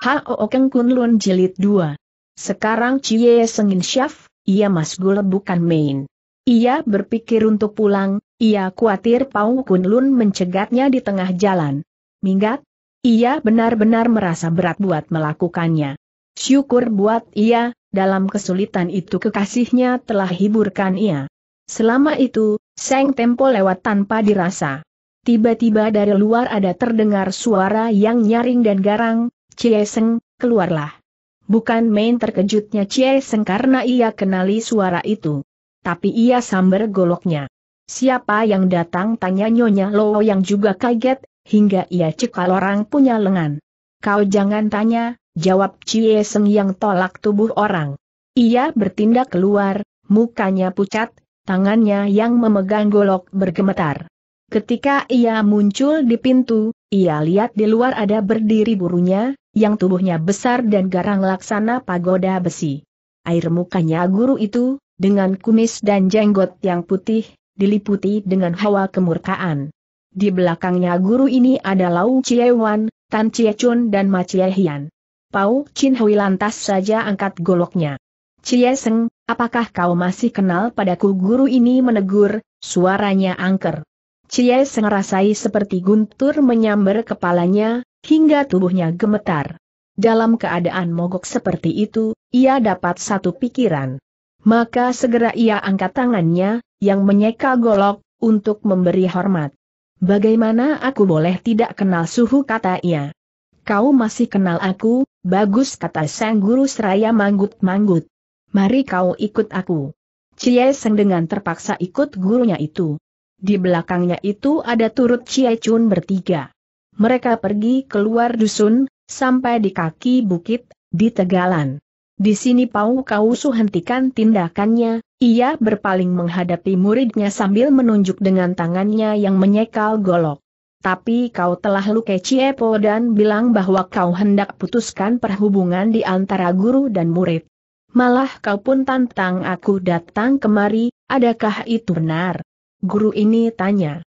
Hao Keng Kun Lun Jilid 2. Sekarang Cie Sengin Syaf, ia masgul bukan main. Ia berpikir untuk pulang, ia khawatir Pau Kunlun mencegatnya di tengah jalan. Minggat, ia benar-benar merasa berat buat melakukannya. Syukur buat ia, dalam kesulitan itu kekasihnya telah hiburkan ia. Selama itu, Seng Tempo lewat tanpa dirasa. Tiba-tiba dari luar ada terdengar suara yang nyaring dan garang, Cie Seng, keluarlah. Bukan main terkejutnya Cie Seng karena ia kenali suara itu. Tapi ia samber goloknya. Siapa yang datang tanya Nyonya Lo yang juga kaget, hingga ia cekal orang punya lengan. Kau jangan tanya, jawab Cie Seng yang tolak tubuh orang. Ia bertindak keluar, mukanya pucat, tangannya yang memegang golok bergemetar. Ketika ia muncul di pintu, ia lihat di luar ada berdiri burunya, yang tubuhnya besar dan garang laksana pagoda besi. Air mukanya guru itu, dengan kumis dan jenggot yang putih, diliputi dengan hawa kemurkaan. Di belakangnya guru ini ada Lau Chiewan, Tan Chun dan Ma Hian. Pau Chin Hui lantas saja angkat goloknya. Chie Seng, apakah kau masih kenal padaku guru ini menegur, suaranya angker. Chie Seng rasai seperti guntur menyambar kepalanya, hingga tubuhnya gemetar. Dalam keadaan mogok seperti itu, ia dapat satu pikiran. Maka segera ia angkat tangannya, yang menyeka golok, untuk memberi hormat. Bagaimana aku boleh tidak kenal suhu kata ia. Kau masih kenal aku, bagus kata sang guru seraya manggut-manggut. Mari kau ikut aku. Cie Seng dengan terpaksa ikut gurunya itu. Di belakangnya itu ada turut Cie Chun bertiga mereka pergi keluar dusun, sampai di kaki bukit, di tegalan. Di sini Pau Kausu hentikan tindakannya, ia berpaling menghadapi muridnya sambil menunjuk dengan tangannya yang menyekal golok. Tapi kau telah luke Ciepo dan bilang bahwa kau hendak putuskan perhubungan di antara guru dan murid. Malah kau pun tantang aku datang kemari, adakah itu benar? Guru ini tanya.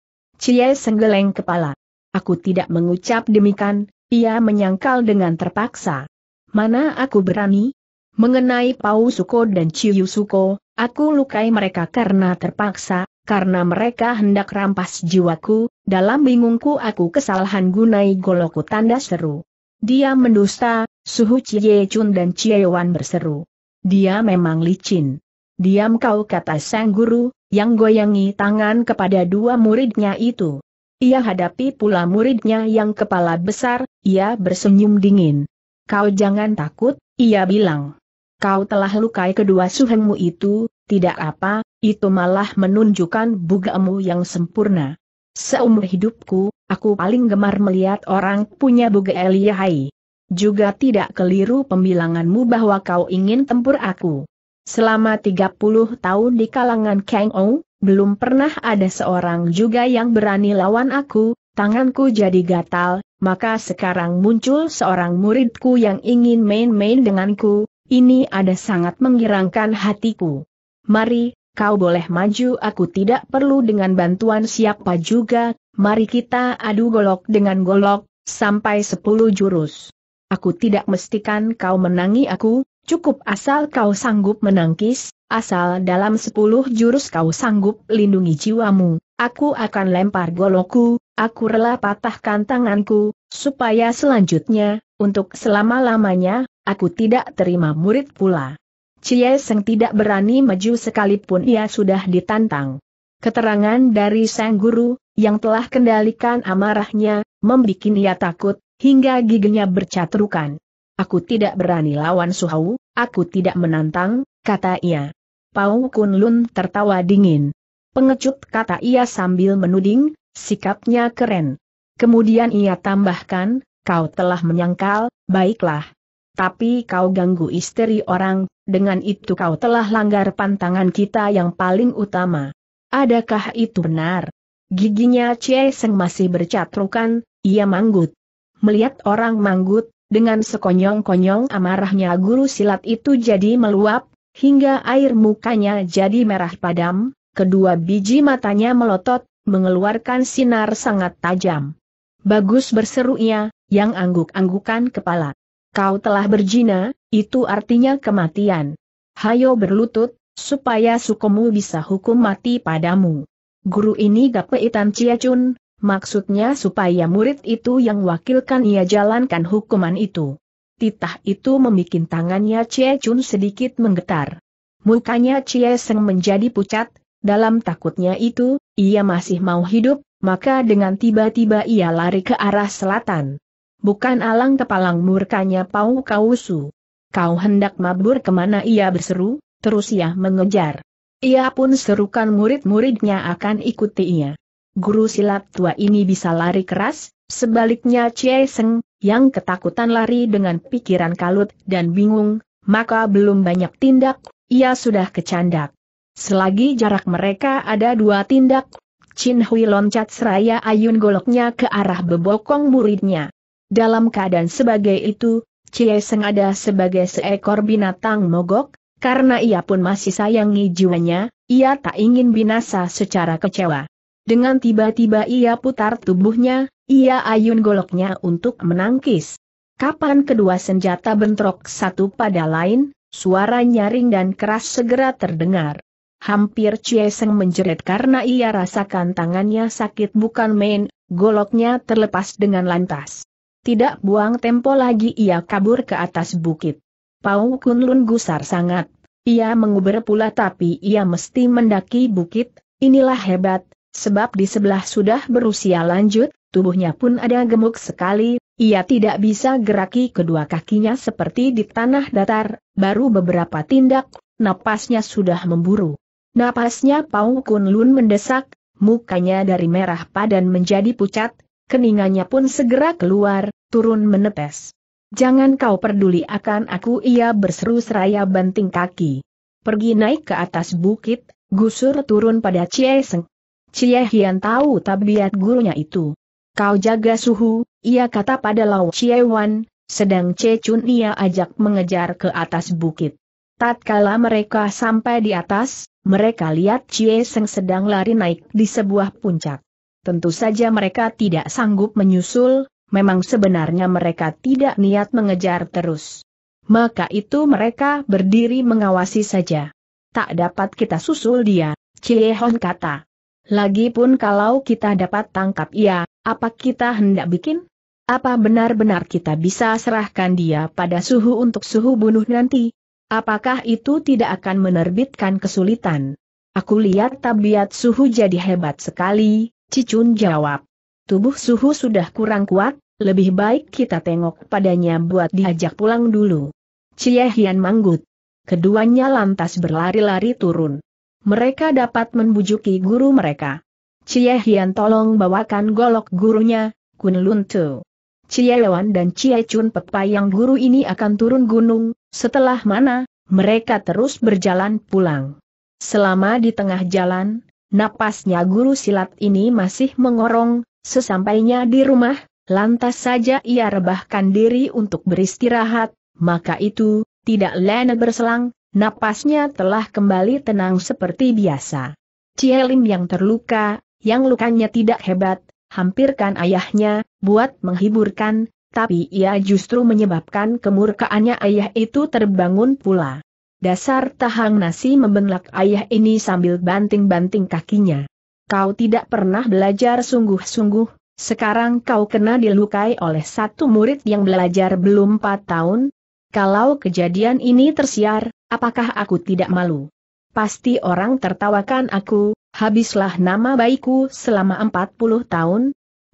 Cie senggeleng kepala. Aku tidak mengucap demikian, ia menyangkal dengan terpaksa. Mana aku berani? Mengenai Pau Suko dan Chiyu Suko, aku lukai mereka karena terpaksa, karena mereka hendak rampas jiwaku, dalam bingungku aku kesalahan gunai goloku tanda seru. Dia mendusta, Suhu Cie Chun dan Cie Wan berseru. Dia memang licin. Diam kau kata sang guru, yang goyangi tangan kepada dua muridnya itu. Ia hadapi pula muridnya yang kepala besar, ia bersenyum dingin. Kau jangan takut, ia bilang. Kau telah lukai kedua suhengmu itu, tidak apa, itu malah menunjukkan bugamu yang sempurna. Seumur hidupku, aku paling gemar melihat orang punya buga Eliyahai. Juga tidak keliru pembilanganmu bahwa kau ingin tempur aku. Selama 30 tahun di kalangan Kang Ong, belum pernah ada seorang juga yang berani lawan aku, tanganku jadi gatal, maka sekarang muncul seorang muridku yang ingin main-main denganku, ini ada sangat mengirangkan hatiku. Mari, kau boleh maju aku tidak perlu dengan bantuan siapa juga, mari kita adu golok dengan golok, sampai sepuluh jurus. Aku tidak mestikan kau menangi aku, Cukup asal kau sanggup menangkis, asal dalam sepuluh jurus kau sanggup lindungi jiwamu, aku akan lempar goloku, aku rela patahkan tanganku, supaya selanjutnya, untuk selama-lamanya, aku tidak terima murid pula. Cie Seng tidak berani maju sekalipun ia sudah ditantang. Keterangan dari sang guru, yang telah kendalikan amarahnya, membuat ia takut, hingga giginya bercatrukan. Aku tidak berani lawan Suhau, aku tidak menantang, kata ia. Pau Kun Lun tertawa dingin. Pengecut kata ia sambil menuding, sikapnya keren. Kemudian ia tambahkan, kau telah menyangkal, baiklah. Tapi kau ganggu istri orang, dengan itu kau telah langgar pantangan kita yang paling utama. Adakah itu benar? Giginya Chie Seng masih bercatrukan, ia manggut. Melihat orang manggut, dengan sekonyong-konyong amarahnya guru silat itu jadi meluap, hingga air mukanya jadi merah padam, kedua biji matanya melotot, mengeluarkan sinar sangat tajam. Bagus berseru ia, yang angguk-anggukan kepala. Kau telah berjina, itu artinya kematian. Hayo berlutut, supaya sukumu bisa hukum mati padamu. Guru ini gapeitan Ciacun, Maksudnya supaya murid itu yang wakilkan ia jalankan hukuman itu. Titah itu membuat tangannya Cie Chun sedikit menggetar. Mukanya Cie Seng menjadi pucat, dalam takutnya itu, ia masih mau hidup, maka dengan tiba-tiba ia lari ke arah selatan. Bukan alang kepalang murkanya Pau Kausu. Kau hendak mabur kemana ia berseru, terus ia mengejar. Ia pun serukan murid-muridnya akan ikuti ia guru silat tua ini bisa lari keras, sebaliknya Chie Seng, yang ketakutan lari dengan pikiran kalut dan bingung, maka belum banyak tindak, ia sudah kecandak. Selagi jarak mereka ada dua tindak, Chin Hui loncat seraya ayun goloknya ke arah bebokong muridnya. Dalam keadaan sebagai itu, Chie Seng ada sebagai seekor binatang mogok, karena ia pun masih sayangi jiwanya, ia tak ingin binasa secara kecewa. Dengan tiba-tiba ia putar tubuhnya, ia ayun goloknya untuk menangkis. Kapan kedua senjata bentrok satu pada lain, suara nyaring dan keras segera terdengar. Hampir Cieseng menjerit karena ia rasakan tangannya sakit bukan main, goloknya terlepas dengan lantas. Tidak buang tempo lagi ia kabur ke atas bukit. Pau Kunlun gusar sangat. Ia menguber pula tapi ia mesti mendaki bukit, inilah hebat, Sebab di sebelah sudah berusia lanjut, tubuhnya pun ada gemuk sekali, ia tidak bisa geraki kedua kakinya seperti di tanah datar, baru beberapa tindak, napasnya sudah memburu. Napasnya Pau Kun Lun mendesak, mukanya dari merah padan menjadi pucat, keningannya pun segera keluar, turun menetes. Jangan kau peduli akan aku ia berseru seraya banting kaki. Pergi naik ke atas bukit, gusur turun pada Cieseng. Cie Hian tahu tabiat gurunya itu. Kau jaga suhu, ia kata pada Lau Cie Wan, sedang Che Chun ia ajak mengejar ke atas bukit. Tatkala mereka sampai di atas, mereka lihat Cie Seng sedang lari naik di sebuah puncak. Tentu saja mereka tidak sanggup menyusul, memang sebenarnya mereka tidak niat mengejar terus. Maka itu mereka berdiri mengawasi saja. Tak dapat kita susul dia, Cie Hon kata. Lagi pun kalau kita dapat tangkap ia, apa kita hendak bikin? Apa benar-benar kita bisa serahkan dia pada suhu untuk suhu bunuh nanti? Apakah itu tidak akan menerbitkan kesulitan? Aku lihat tabiat suhu jadi hebat sekali, Cicun jawab. Tubuh suhu sudah kurang kuat, lebih baik kita tengok padanya buat diajak pulang dulu. Cie manggut. Keduanya lantas berlari-lari turun mereka dapat membujuki guru mereka. Cie Hian tolong bawakan golok gurunya, Kun Lun Tu. Cie Lewan dan Cie Chun Pepa yang guru ini akan turun gunung, setelah mana, mereka terus berjalan pulang. Selama di tengah jalan, napasnya guru silat ini masih mengorong, sesampainya di rumah, lantas saja ia rebahkan diri untuk beristirahat, maka itu, tidak lena berselang, Napasnya telah kembali tenang seperti biasa. Lim yang terluka, yang lukanya tidak hebat, hampirkan ayahnya, buat menghiburkan, tapi ia justru menyebabkan kemurkaannya ayah itu terbangun pula. Dasar Tahang Nasi membenlak ayah ini sambil banting-banting kakinya. Kau tidak pernah belajar sungguh-sungguh, sekarang kau kena dilukai oleh satu murid yang belajar belum empat tahun, kalau kejadian ini tersiar, apakah aku tidak malu? Pasti orang tertawakan aku, habislah nama baikku selama 40 tahun.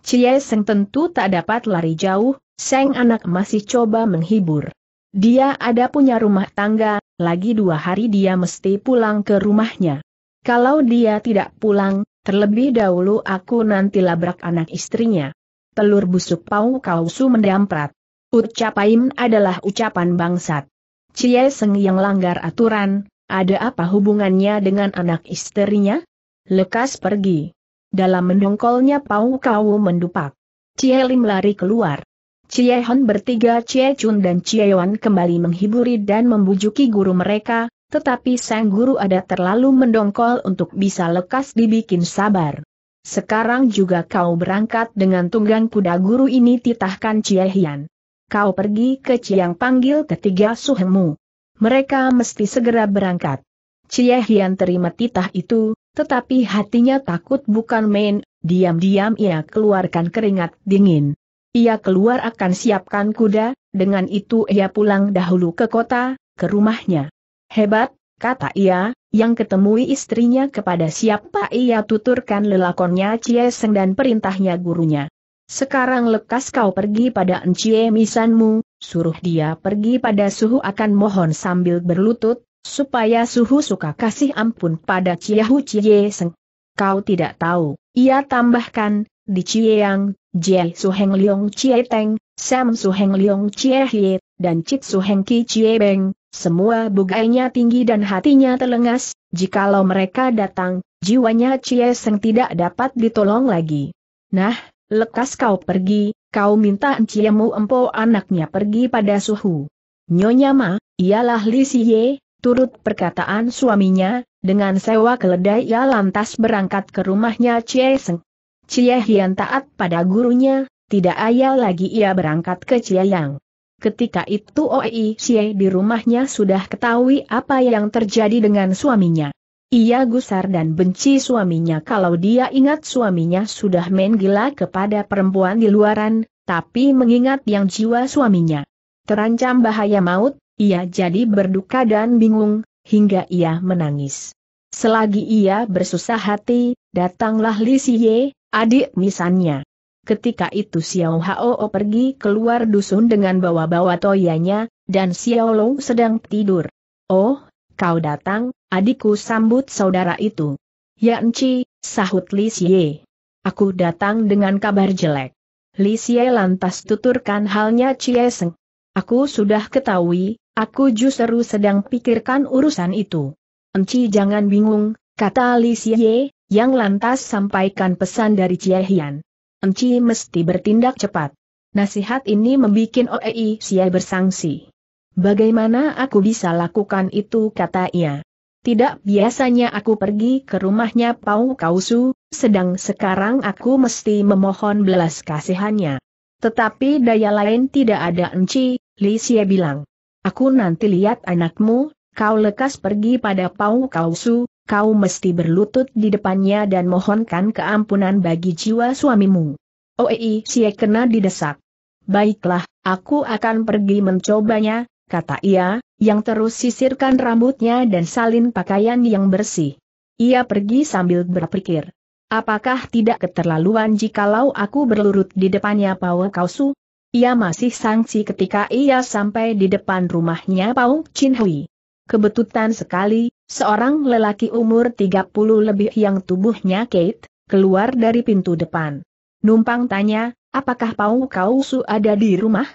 Cie Seng tentu tak dapat lari jauh, Seng anak masih coba menghibur. Dia ada punya rumah tangga, lagi dua hari dia mesti pulang ke rumahnya. Kalau dia tidak pulang, terlebih dahulu aku nanti labrak anak istrinya. Telur busuk Pau Kausu mendamprat. Ucapain adalah ucapan bangsat. Cie Seng yang langgar aturan, ada apa hubungannya dengan anak istrinya? Lekas pergi. Dalam mendongkolnya Pau Kau mendupak. Cie Lim lari keluar. Cie Hon bertiga Cie Chun dan Cie Wan kembali menghiburi dan membujuki guru mereka, tetapi sang guru ada terlalu mendongkol untuk bisa lekas dibikin sabar. Sekarang juga kau berangkat dengan tunggang kuda guru ini titahkan Cie Hian kau pergi ke Ciang panggil ketiga suhemu. Mereka mesti segera berangkat. Cie Hian terima titah itu, tetapi hatinya takut bukan main, diam-diam ia keluarkan keringat dingin. Ia keluar akan siapkan kuda, dengan itu ia pulang dahulu ke kota, ke rumahnya. Hebat, kata ia, yang ketemui istrinya kepada siapa ia tuturkan lelakonnya Cie Seng dan perintahnya gurunya. Sekarang lekas kau pergi pada Encie Misanmu, suruh dia pergi pada suhu akan mohon sambil berlutut, supaya suhu suka kasih ampun pada Ciahu Cie Seng. Kau tidak tahu, ia tambahkan, di yang Jie Suheng Liong Cie Teng, Sam Suheng Liong Cie Hie, dan Cik Suheng Ki Cie Beng, semua bugainya tinggi dan hatinya telengas, jikalau mereka datang, jiwanya Cie Seng tidak dapat ditolong lagi. Nah, Lekas kau pergi, kau minta enciamu empo anaknya pergi pada suhu. Nyonya Ma, ialah Li Siye, turut perkataan suaminya, dengan sewa keledai ia lantas berangkat ke rumahnya Chie Seng. Chie Hian taat pada gurunya, tidak ayal lagi ia berangkat ke Chie Yang. Ketika itu Oi Xie di rumahnya sudah ketahui apa yang terjadi dengan suaminya. Ia gusar dan benci suaminya kalau dia ingat suaminya sudah main gila kepada perempuan di luaran, tapi mengingat yang jiwa suaminya. Terancam bahaya maut, ia jadi berduka dan bingung, hingga ia menangis. Selagi ia bersusah hati, datanglah Li Siye, adik misannya. Ketika itu Xiao Hao pergi keluar dusun dengan bawa-bawa toyanya, dan Xiao Long sedang tidur. Oh, Kau datang, adikku sambut saudara itu. Ya enci, sahut Li Xie. Aku datang dengan kabar jelek. Li Xie lantas tuturkan halnya Cie Seng. Aku sudah ketahui, aku justru sedang pikirkan urusan itu. Enci jangan bingung, kata Li Xie, yang lantas sampaikan pesan dari Cie Hian. Enci mesti bertindak cepat. Nasihat ini membuat Oei Xie bersangsi. Bagaimana aku bisa lakukan itu kata ia. Tidak biasanya aku pergi ke rumahnya Pau Kausu, sedang sekarang aku mesti memohon belas kasihannya. Tetapi daya lain tidak ada enci, Li Xie bilang. Aku nanti lihat anakmu, kau lekas pergi pada Pau Kausu, kau mesti berlutut di depannya dan mohonkan keampunan bagi jiwa suamimu. Oei Xie kena didesak. Baiklah, aku akan pergi mencobanya, kata ia, yang terus sisirkan rambutnya dan salin pakaian yang bersih. Ia pergi sambil berpikir. Apakah tidak keterlaluan jikalau aku berlurut di depannya Pau Kausu? Ia masih sangsi ketika ia sampai di depan rumahnya Pau Chin Hui. Kebetulan sekali, seorang lelaki umur 30 lebih yang tubuhnya Kate, keluar dari pintu depan. Numpang tanya, apakah Pau Kausu ada di rumah?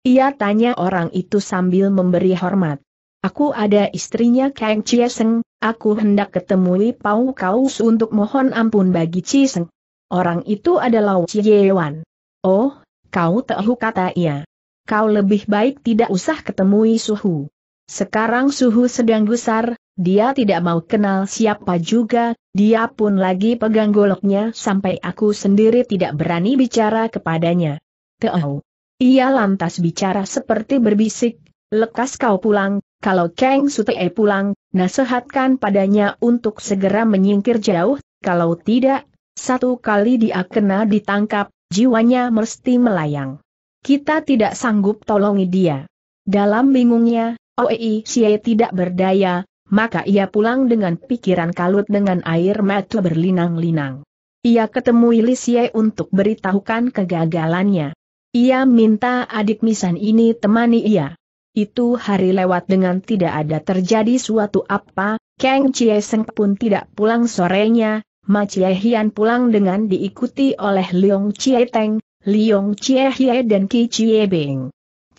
Ia tanya orang itu sambil memberi hormat. Aku ada istrinya Kang Chieseng, aku hendak ketemui Pau Kaus untuk mohon ampun bagi Chieseng. Orang itu adalah Chiewan. Oh, kau tahu kata ia. Kau lebih baik tidak usah ketemui Suhu. Sekarang Suhu sedang gusar, dia tidak mau kenal siapa juga, dia pun lagi pegang goloknya sampai aku sendiri tidak berani bicara kepadanya. Tahu. Ia lantas bicara seperti berbisik, lekas kau pulang, kalau Kang Sutee pulang, nasihatkan padanya untuk segera menyingkir jauh, kalau tidak, satu kali dia kena ditangkap, jiwanya mesti melayang. Kita tidak sanggup tolongi dia. Dalam bingungnya, Oei Xie tidak berdaya, maka ia pulang dengan pikiran kalut dengan air mata berlinang-linang. Ia ketemu Li untuk beritahukan kegagalannya. Ia minta adik Misan ini temani ia. Itu hari lewat dengan tidak ada terjadi suatu apa, Kang Chie Seng pun tidak pulang sorenya, Ma Chie Hian pulang dengan diikuti oleh Leong Chie Teng, Leong Chie Hie dan Ki Chie Beng.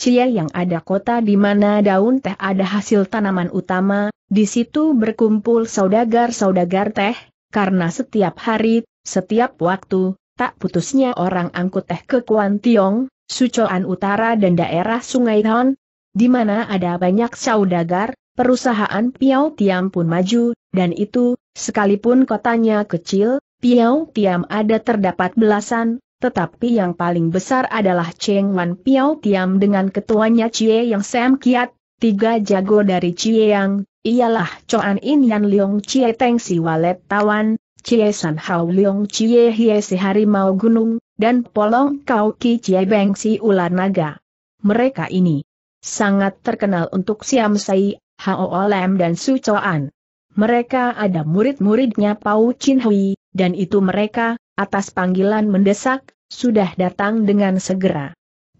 Cie yang ada kota di mana daun teh ada hasil tanaman utama, di situ berkumpul saudagar-saudagar teh, karena setiap hari, setiap waktu, tak putusnya orang angkut teh ke Kuan Tiong, Sucoan Utara dan daerah Sungai Hon, di mana ada banyak saudagar, perusahaan Piau Tiam pun maju, dan itu, sekalipun kotanya kecil, Piau Tiam ada terdapat belasan, tetapi yang paling besar adalah Cheng Wan Piau Tiam dengan ketuanya Cie Yang Sam Kiat, tiga jago dari Cie Yang, ialah Coan In Yan Leong Cie Teng Si Walet Tawan, Cie San Hao Leong Cie Hie Si Harimau Gunung, dan Polong Kau Ki Cie Beng Si Ular Naga. Mereka ini sangat terkenal untuk Siam Sai, Hao Olem dan Su Choan. Mereka ada murid-muridnya Pau Chin Hui, dan itu mereka, atas panggilan mendesak, sudah datang dengan segera.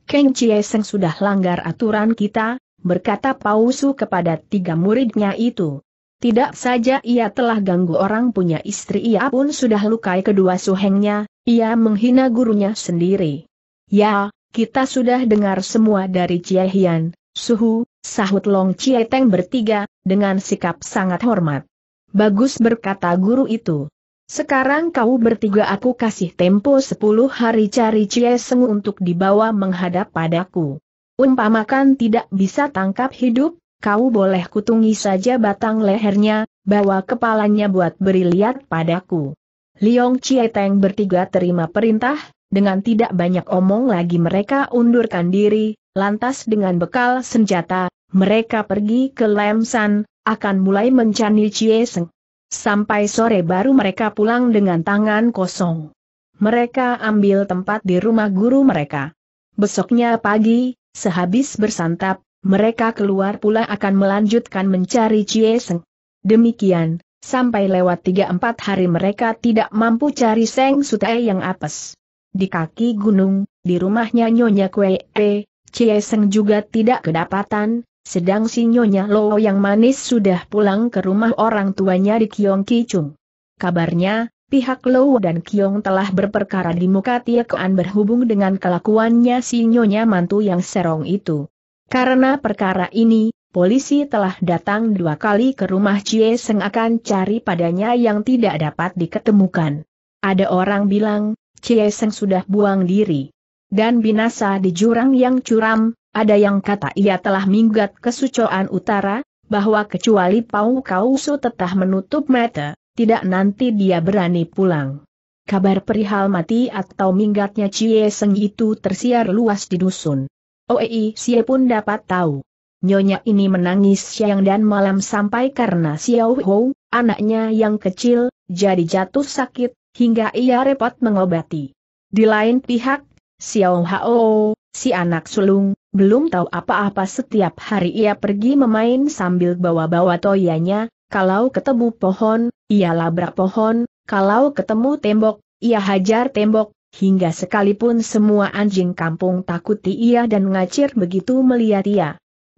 Keng Cie Seng sudah langgar aturan kita, berkata Pau Su kepada tiga muridnya itu. Tidak saja ia telah ganggu orang punya istri ia pun sudah lukai kedua suhengnya, ia menghina gurunya sendiri. Ya, kita sudah dengar semua dari Cie Hian, Suhu, sahut Long Cie Teng bertiga, dengan sikap sangat hormat. Bagus berkata guru itu. Sekarang kau bertiga aku kasih tempo sepuluh hari cari Cie Seng untuk dibawa menghadap padaku. Umpamakan tidak bisa tangkap hidup, kau boleh kutungi saja batang lehernya, bawa kepalanya buat beri lihat padaku. Liong Chieteng bertiga terima perintah, dengan tidak banyak omong lagi mereka undurkan diri, lantas dengan bekal senjata, mereka pergi ke Lemsan, akan mulai mencani Chieseng. Sampai sore baru mereka pulang dengan tangan kosong. Mereka ambil tempat di rumah guru mereka. Besoknya pagi, sehabis bersantap, mereka keluar pula akan melanjutkan mencari Chie Seng. Demikian, sampai lewat 3 empat hari mereka tidak mampu cari Seng Sutai yang apes. Di kaki gunung, di rumahnya Nyonya Kue, eh, Chie Seng juga tidak kedapatan, sedang si Nyonya Lo yang manis sudah pulang ke rumah orang tuanya di Kiong Kicung. Kabarnya, pihak Lo dan Kiong telah berperkara di muka Tiekoan berhubung dengan kelakuannya si Nyonya Mantu yang serong itu. Karena perkara ini, polisi telah datang dua kali ke rumah Cie Seng akan cari padanya yang tidak dapat diketemukan. Ada orang bilang, Cie Seng sudah buang diri. Dan binasa di jurang yang curam, ada yang kata ia telah minggat ke Sucoan Utara, bahwa kecuali Pau Kausu tetah menutup mata, tidak nanti dia berani pulang. Kabar perihal mati atau minggatnya Cie Seng itu tersiar luas di dusun. Oei Xie pun dapat tahu. Nyonya ini menangis siang dan malam sampai karena Xiao Hou, anaknya yang kecil, jadi jatuh sakit, hingga ia repot mengobati. Di lain pihak, Xiao Hao, si anak sulung, belum tahu apa-apa setiap hari ia pergi memain sambil bawa-bawa toyanya, kalau ketemu pohon, ia labrak pohon, kalau ketemu tembok, ia hajar tembok, hingga sekalipun semua anjing kampung takuti ia dan ngacir begitu melihat ia.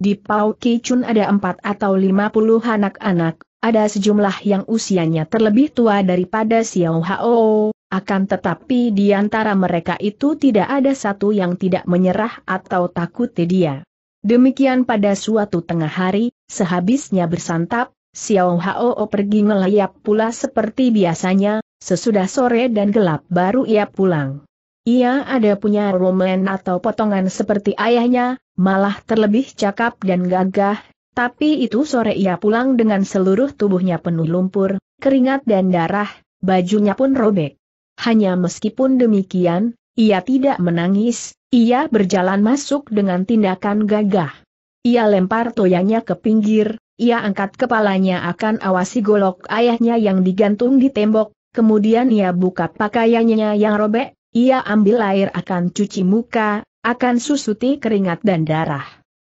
Di Pau Kicun ada empat atau lima puluh anak-anak, ada sejumlah yang usianya terlebih tua daripada Xiao Hao, akan tetapi di antara mereka itu tidak ada satu yang tidak menyerah atau takut dia. Demikian pada suatu tengah hari, sehabisnya bersantap, Xiao Hao pergi ngelayap pula seperti biasanya, Sesudah sore dan gelap baru ia pulang. Ia ada punya roman atau potongan seperti ayahnya, malah terlebih cakap dan gagah, tapi itu sore ia pulang dengan seluruh tubuhnya penuh lumpur, keringat dan darah, bajunya pun robek. Hanya meskipun demikian, ia tidak menangis, ia berjalan masuk dengan tindakan gagah. Ia lempar toyanya ke pinggir, ia angkat kepalanya akan awasi golok ayahnya yang digantung di tembok, Kemudian ia buka pakaiannya yang robek, ia ambil air akan cuci muka, akan susuti keringat dan darah.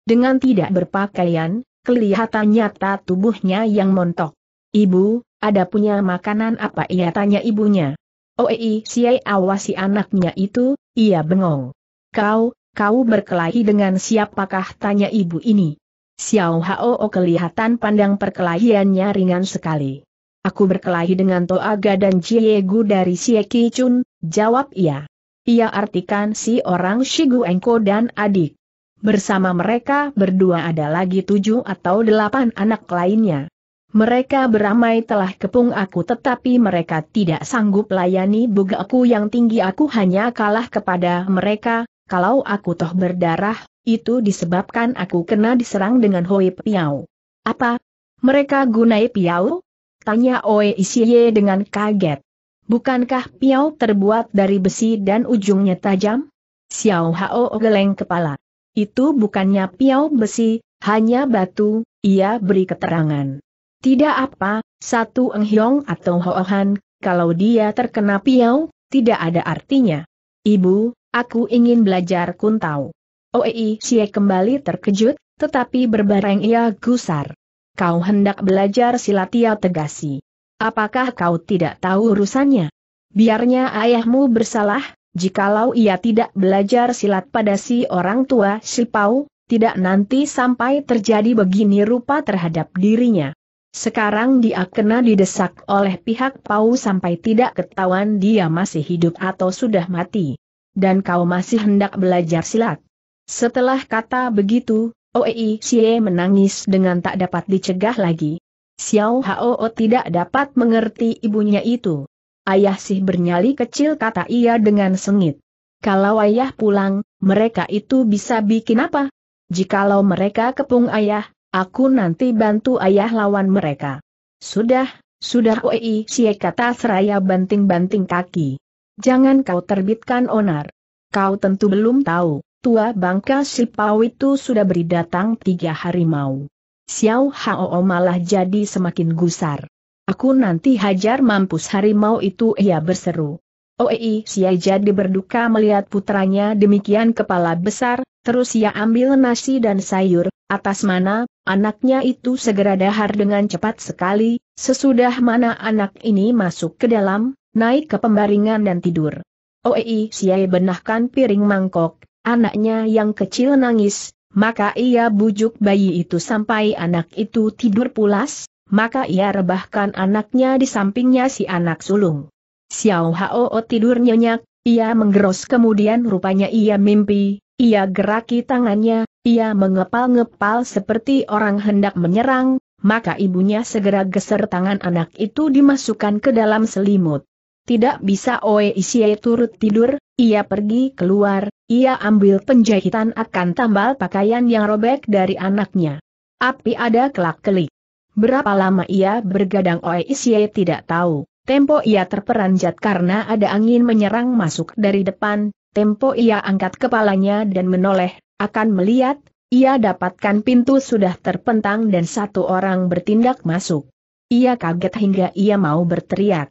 Dengan tidak berpakaian, kelihatan nyata tubuhnya yang montok. Ibu, ada punya makanan apa ia tanya ibunya. Oei siai awasi anaknya itu, ia bengong. Kau, kau berkelahi dengan siapakah tanya ibu ini. Xiao Hao kelihatan pandang perkelahiannya ringan sekali. Aku berkelahi dengan Toaga dan Jiegu dari Sieki Chun, jawab ia. Ia artikan si orang Shigu Engko dan adik. Bersama mereka berdua ada lagi tujuh atau delapan anak lainnya. Mereka beramai telah kepung aku tetapi mereka tidak sanggup layani bugaku yang tinggi aku hanya kalah kepada mereka, kalau aku toh berdarah, itu disebabkan aku kena diserang dengan Hoi Piau. Apa? Mereka gunai Piau? Tanya Oe Isye dengan kaget. Bukankah piau terbuat dari besi dan ujungnya tajam? Xiao Hao geleng kepala. Itu bukannya piau besi, hanya batu, ia beri keterangan. Tidak apa, satu Enghiong atau Hoohan, kalau dia terkena piau, tidak ada artinya. Ibu, aku ingin belajar kuntau. Oei Xie kembali terkejut, tetapi berbareng ia gusar. Kau hendak belajar silat ia tegasi. Apakah kau tidak tahu urusannya? Biarnya ayahmu bersalah, jikalau ia tidak belajar silat pada si orang tua si Pau, tidak nanti sampai terjadi begini rupa terhadap dirinya. Sekarang dia kena didesak oleh pihak Pau sampai tidak ketahuan dia masih hidup atau sudah mati. Dan kau masih hendak belajar silat. Setelah kata begitu, Oei Xie menangis dengan tak dapat dicegah lagi. Xiao Hao tidak dapat mengerti ibunya itu. Ayah sih bernyali kecil kata ia dengan sengit. Kalau ayah pulang, mereka itu bisa bikin apa? Jikalau mereka kepung ayah, aku nanti bantu ayah lawan mereka. Sudah, sudah Oei Xie kata seraya banting-banting kaki. Jangan kau terbitkan onar. Kau tentu belum tahu tua bangka si itu sudah beri datang tiga harimau. Xiao Hao malah jadi semakin gusar. Aku nanti hajar mampus harimau itu ia berseru. Oei Xiao jadi berduka melihat putranya demikian kepala besar, terus ia ambil nasi dan sayur, atas mana, anaknya itu segera dahar dengan cepat sekali, sesudah mana anak ini masuk ke dalam, naik ke pembaringan dan tidur. Oei Xiao benahkan piring mangkok, Anaknya yang kecil nangis, maka ia bujuk bayi itu sampai anak itu tidur pulas, maka ia rebahkan anaknya di sampingnya si anak sulung. Xiao Hao tidur nyenyak, ia menggeros kemudian rupanya ia mimpi, ia geraki tangannya, ia mengepal-ngepal seperti orang hendak menyerang, maka ibunya segera geser tangan anak itu dimasukkan ke dalam selimut. Tidak bisa Oe Isie turut tidur, ia pergi keluar, ia ambil penjahitan akan tambal pakaian yang robek dari anaknya. Api ada kelak-kelik. Berapa lama ia bergadang Oe Isie tidak tahu. Tempo ia terperanjat karena ada angin menyerang masuk dari depan, tempo ia angkat kepalanya dan menoleh, akan melihat, ia dapatkan pintu sudah terpentang dan satu orang bertindak masuk. Ia kaget hingga ia mau berteriak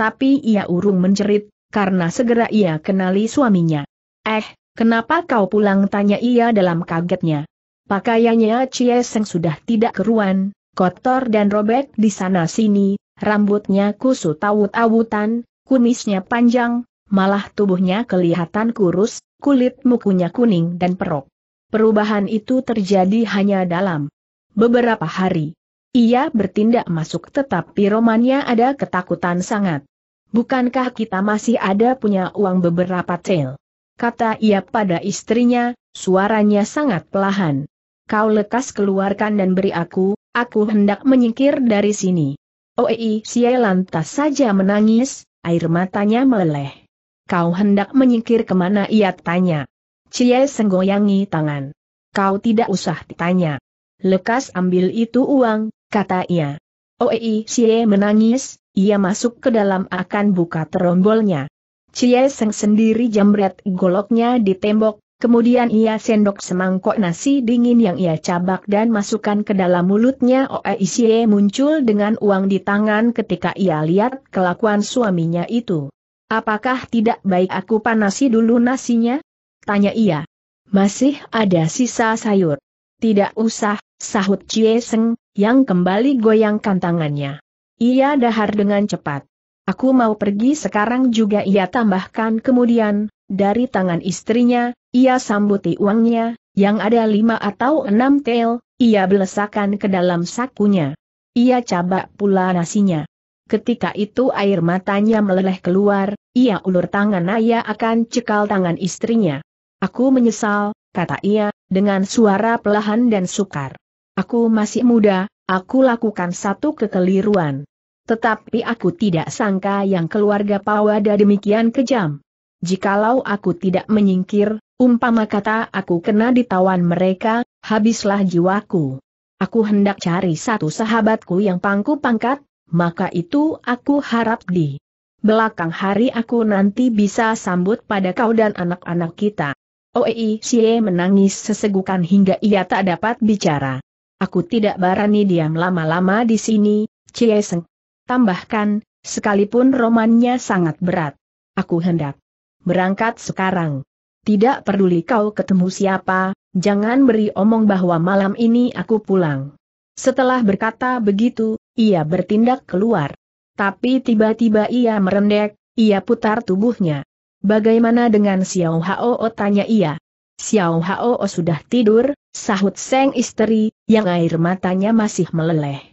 tapi ia urung menjerit, karena segera ia kenali suaminya. Eh, kenapa kau pulang tanya ia dalam kagetnya. Pakaiannya Seng sudah tidak keruan, kotor dan robek di sana-sini, rambutnya kusut awut-awutan, kumisnya panjang, malah tubuhnya kelihatan kurus, kulit mukunya kuning dan perok. Perubahan itu terjadi hanya dalam beberapa hari. Ia bertindak masuk tetapi romannya ada ketakutan sangat. Bukankah kita masih ada punya uang beberapa tel? Kata ia pada istrinya, suaranya sangat pelahan. Kau lekas keluarkan dan beri aku, aku hendak menyingkir dari sini. Oei si lantas saja menangis, air matanya meleleh. Kau hendak menyingkir kemana ia tanya. Cie senggoyangi tangan. Kau tidak usah ditanya. Lekas ambil itu uang, kata ia. Oei si menangis, ia masuk ke dalam akan buka terombolnya. Cie Seng sendiri jambret goloknya di tembok, kemudian ia sendok semangkok nasi dingin yang ia cabak dan masukkan ke dalam mulutnya Oe Isie muncul dengan uang di tangan ketika ia lihat kelakuan suaminya itu. Apakah tidak baik aku panasi dulu nasinya? Tanya ia. Masih ada sisa sayur. Tidak usah, sahut Cie Seng, yang kembali goyangkan tangannya. Ia dahar dengan cepat. Aku mau pergi sekarang juga ia tambahkan kemudian, dari tangan istrinya, ia sambuti uangnya, yang ada lima atau enam tel, ia belesakan ke dalam sakunya. Ia cabak pula nasinya. Ketika itu air matanya meleleh keluar, ia ulur tangan Naya akan cekal tangan istrinya. Aku menyesal, kata ia, dengan suara pelahan dan sukar. Aku masih muda, aku lakukan satu kekeliruan. Tetapi aku tidak sangka yang keluarga Pawada demikian kejam. Jikalau aku tidak menyingkir, umpama kata aku kena ditawan mereka, habislah jiwaku. Aku hendak cari satu sahabatku yang pangku pangkat, maka itu aku harap di belakang hari aku nanti bisa sambut pada kau dan anak-anak kita. Oei Sie menangis sesegukan hingga ia tak dapat bicara. Aku tidak barani diam lama-lama di sini, Cie Seng. Tambahkan, sekalipun romannya sangat berat. Aku hendak berangkat sekarang. Tidak peduli kau ketemu siapa, jangan beri omong bahwa malam ini aku pulang. Setelah berkata begitu, ia bertindak keluar. Tapi tiba-tiba ia merendek, ia putar tubuhnya. Bagaimana dengan Xiao Hao? tanya ia. Xiao Hao sudah tidur, sahut Seng istri, yang air matanya masih meleleh.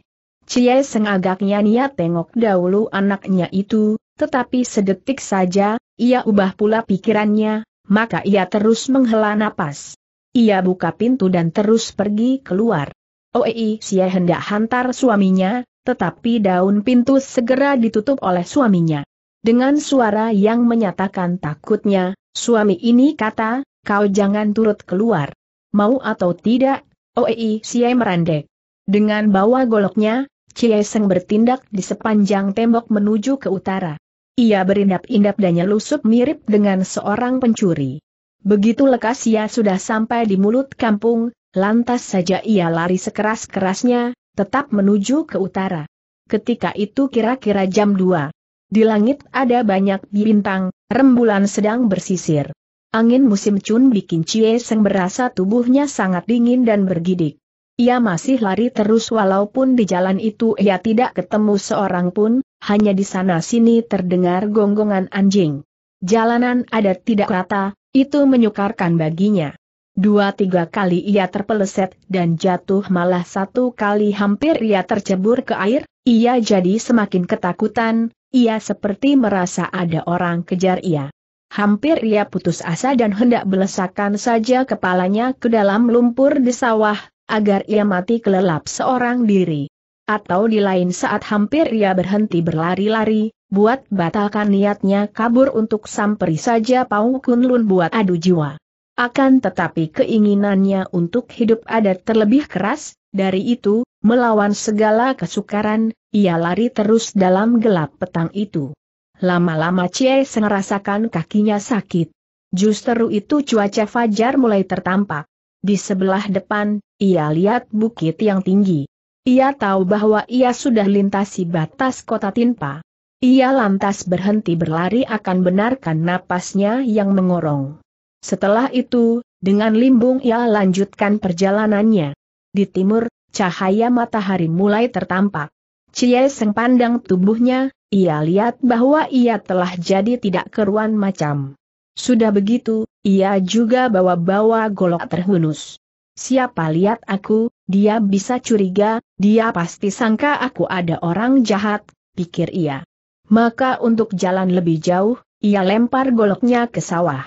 Cie Seng agaknya niat tengok dahulu anaknya itu, tetapi sedetik saja, ia ubah pula pikirannya, maka ia terus menghela napas. Ia buka pintu dan terus pergi keluar. Oei Cie hendak hantar suaminya, tetapi daun pintu segera ditutup oleh suaminya. Dengan suara yang menyatakan takutnya, suami ini kata, kau jangan turut keluar. Mau atau tidak, Oei Cie merandek. Dengan bawa goloknya, Cieseng bertindak di sepanjang tembok menuju ke utara. Ia berindap-indap dan nyelusup mirip dengan seorang pencuri. Begitu lekas ia sudah sampai di mulut kampung, lantas saja ia lari sekeras-kerasnya, tetap menuju ke utara. Ketika itu kira-kira jam 2. Di langit ada banyak bintang, rembulan sedang bersisir. Angin musim cun bikin Cie Seng berasa tubuhnya sangat dingin dan bergidik. Ia masih lari terus walaupun di jalan itu ia tidak ketemu seorang pun, hanya di sana-sini terdengar gonggongan anjing. Jalanan ada tidak rata, itu menyukarkan baginya. Dua tiga kali ia terpeleset dan jatuh malah satu kali hampir ia tercebur ke air, ia jadi semakin ketakutan, ia seperti merasa ada orang kejar ia. Hampir ia putus asa dan hendak belesakan saja kepalanya ke dalam lumpur di sawah, agar ia mati kelelap seorang diri. Atau di lain saat hampir ia berhenti berlari-lari, buat batalkan niatnya kabur untuk samperi saja Pau Kunlun buat adu jiwa. Akan tetapi keinginannya untuk hidup adat terlebih keras, dari itu, melawan segala kesukaran, ia lari terus dalam gelap petang itu. Lama-lama Cie merasakan kakinya sakit. Justru itu cuaca fajar mulai tertampak. Di sebelah depan, ia lihat bukit yang tinggi. Ia tahu bahwa ia sudah lintasi batas kota Tinpa. Ia lantas berhenti berlari akan benarkan napasnya yang mengorong. Setelah itu, dengan limbung ia lanjutkan perjalanannya. Di timur, cahaya matahari mulai tertampak. Cie Seng pandang tubuhnya, ia lihat bahwa ia telah jadi tidak keruan macam. Sudah begitu, ia juga bawa-bawa golok terhunus. Siapa lihat aku, dia bisa curiga, dia pasti sangka aku ada orang jahat, pikir ia. Maka untuk jalan lebih jauh, ia lempar goloknya ke sawah.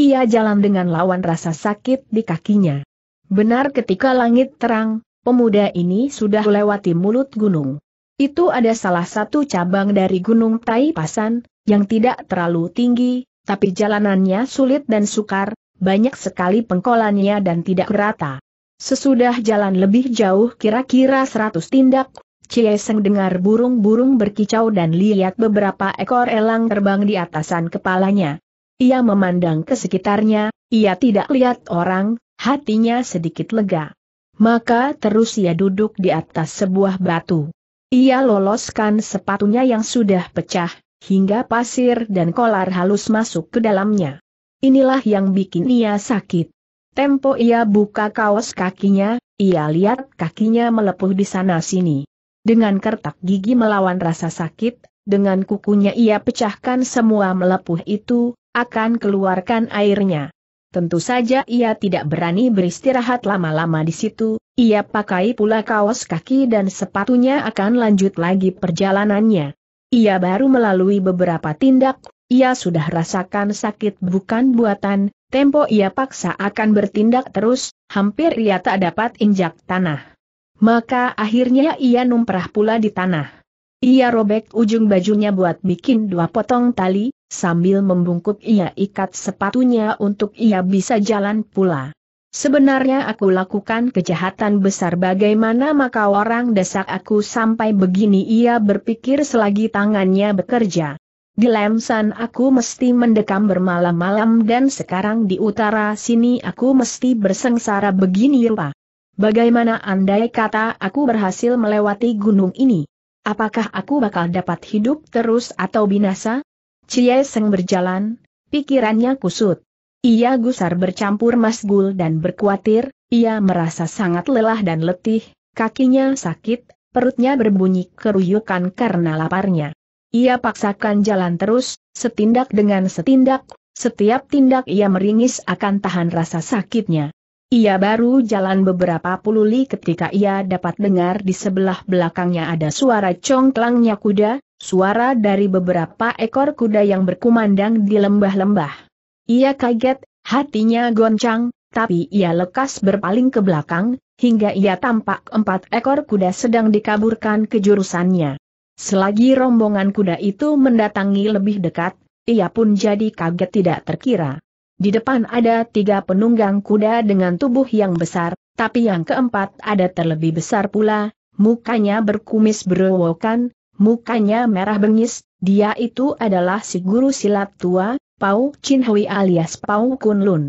Ia jalan dengan lawan rasa sakit di kakinya. Benar ketika langit terang, pemuda ini sudah melewati mulut gunung. Itu ada salah satu cabang dari Gunung Tai Pasan, yang tidak terlalu tinggi, tapi jalanannya sulit dan sukar, banyak sekali pengkolannya dan tidak rata. Sesudah jalan lebih jauh kira-kira seratus tindak, Cieseng dengar burung-burung berkicau dan lihat beberapa ekor elang terbang di atasan kepalanya. Ia memandang ke sekitarnya, ia tidak lihat orang, hatinya sedikit lega. Maka terus ia duduk di atas sebuah batu. Ia loloskan sepatunya yang sudah pecah, hingga pasir dan kolar halus masuk ke dalamnya. Inilah yang bikin ia sakit. Tempo ia buka kaos kakinya, ia lihat kakinya melepuh di sana-sini. Dengan kertak gigi melawan rasa sakit, dengan kukunya ia pecahkan semua melepuh itu, akan keluarkan airnya. Tentu saja ia tidak berani beristirahat lama-lama di situ, ia pakai pula kaos kaki dan sepatunya akan lanjut lagi perjalanannya. Ia baru melalui beberapa tindak, ia sudah rasakan sakit bukan buatan, tempo ia paksa akan bertindak terus, hampir ia tak dapat injak tanah. Maka akhirnya ia numprah pula di tanah. Ia robek ujung bajunya buat bikin dua potong tali, sambil membungkuk ia ikat sepatunya untuk ia bisa jalan pula. Sebenarnya aku lakukan kejahatan besar bagaimana maka orang desak aku sampai begini ia berpikir selagi tangannya bekerja. Di Lemsan aku mesti mendekam bermalam-malam dan sekarang di utara sini aku mesti bersengsara begini rupa. Ya Bagaimana andai kata aku berhasil melewati gunung ini? Apakah aku bakal dapat hidup terus atau binasa? Cie Seng berjalan, pikirannya kusut. Ia gusar bercampur masgul dan berkuatir, ia merasa sangat lelah dan letih, kakinya sakit, perutnya berbunyi keruyukan karena laparnya. Ia paksakan jalan terus, setindak dengan setindak, setiap tindak ia meringis akan tahan rasa sakitnya. Ia baru jalan beberapa puluh li ketika ia dapat dengar di sebelah belakangnya ada suara congklangnya kuda, suara dari beberapa ekor kuda yang berkumandang di lembah-lembah. Ia kaget, hatinya goncang, tapi ia lekas berpaling ke belakang, hingga ia tampak empat ekor kuda sedang dikaburkan ke jurusannya. Selagi rombongan kuda itu mendatangi lebih dekat, ia pun jadi kaget tidak terkira. Di depan ada tiga penunggang kuda dengan tubuh yang besar, tapi yang keempat ada terlebih besar pula, mukanya berkumis berewokan, mukanya merah bengis, dia itu adalah si guru silat tua, Pau Chin Hui alias Pau Kun Lun.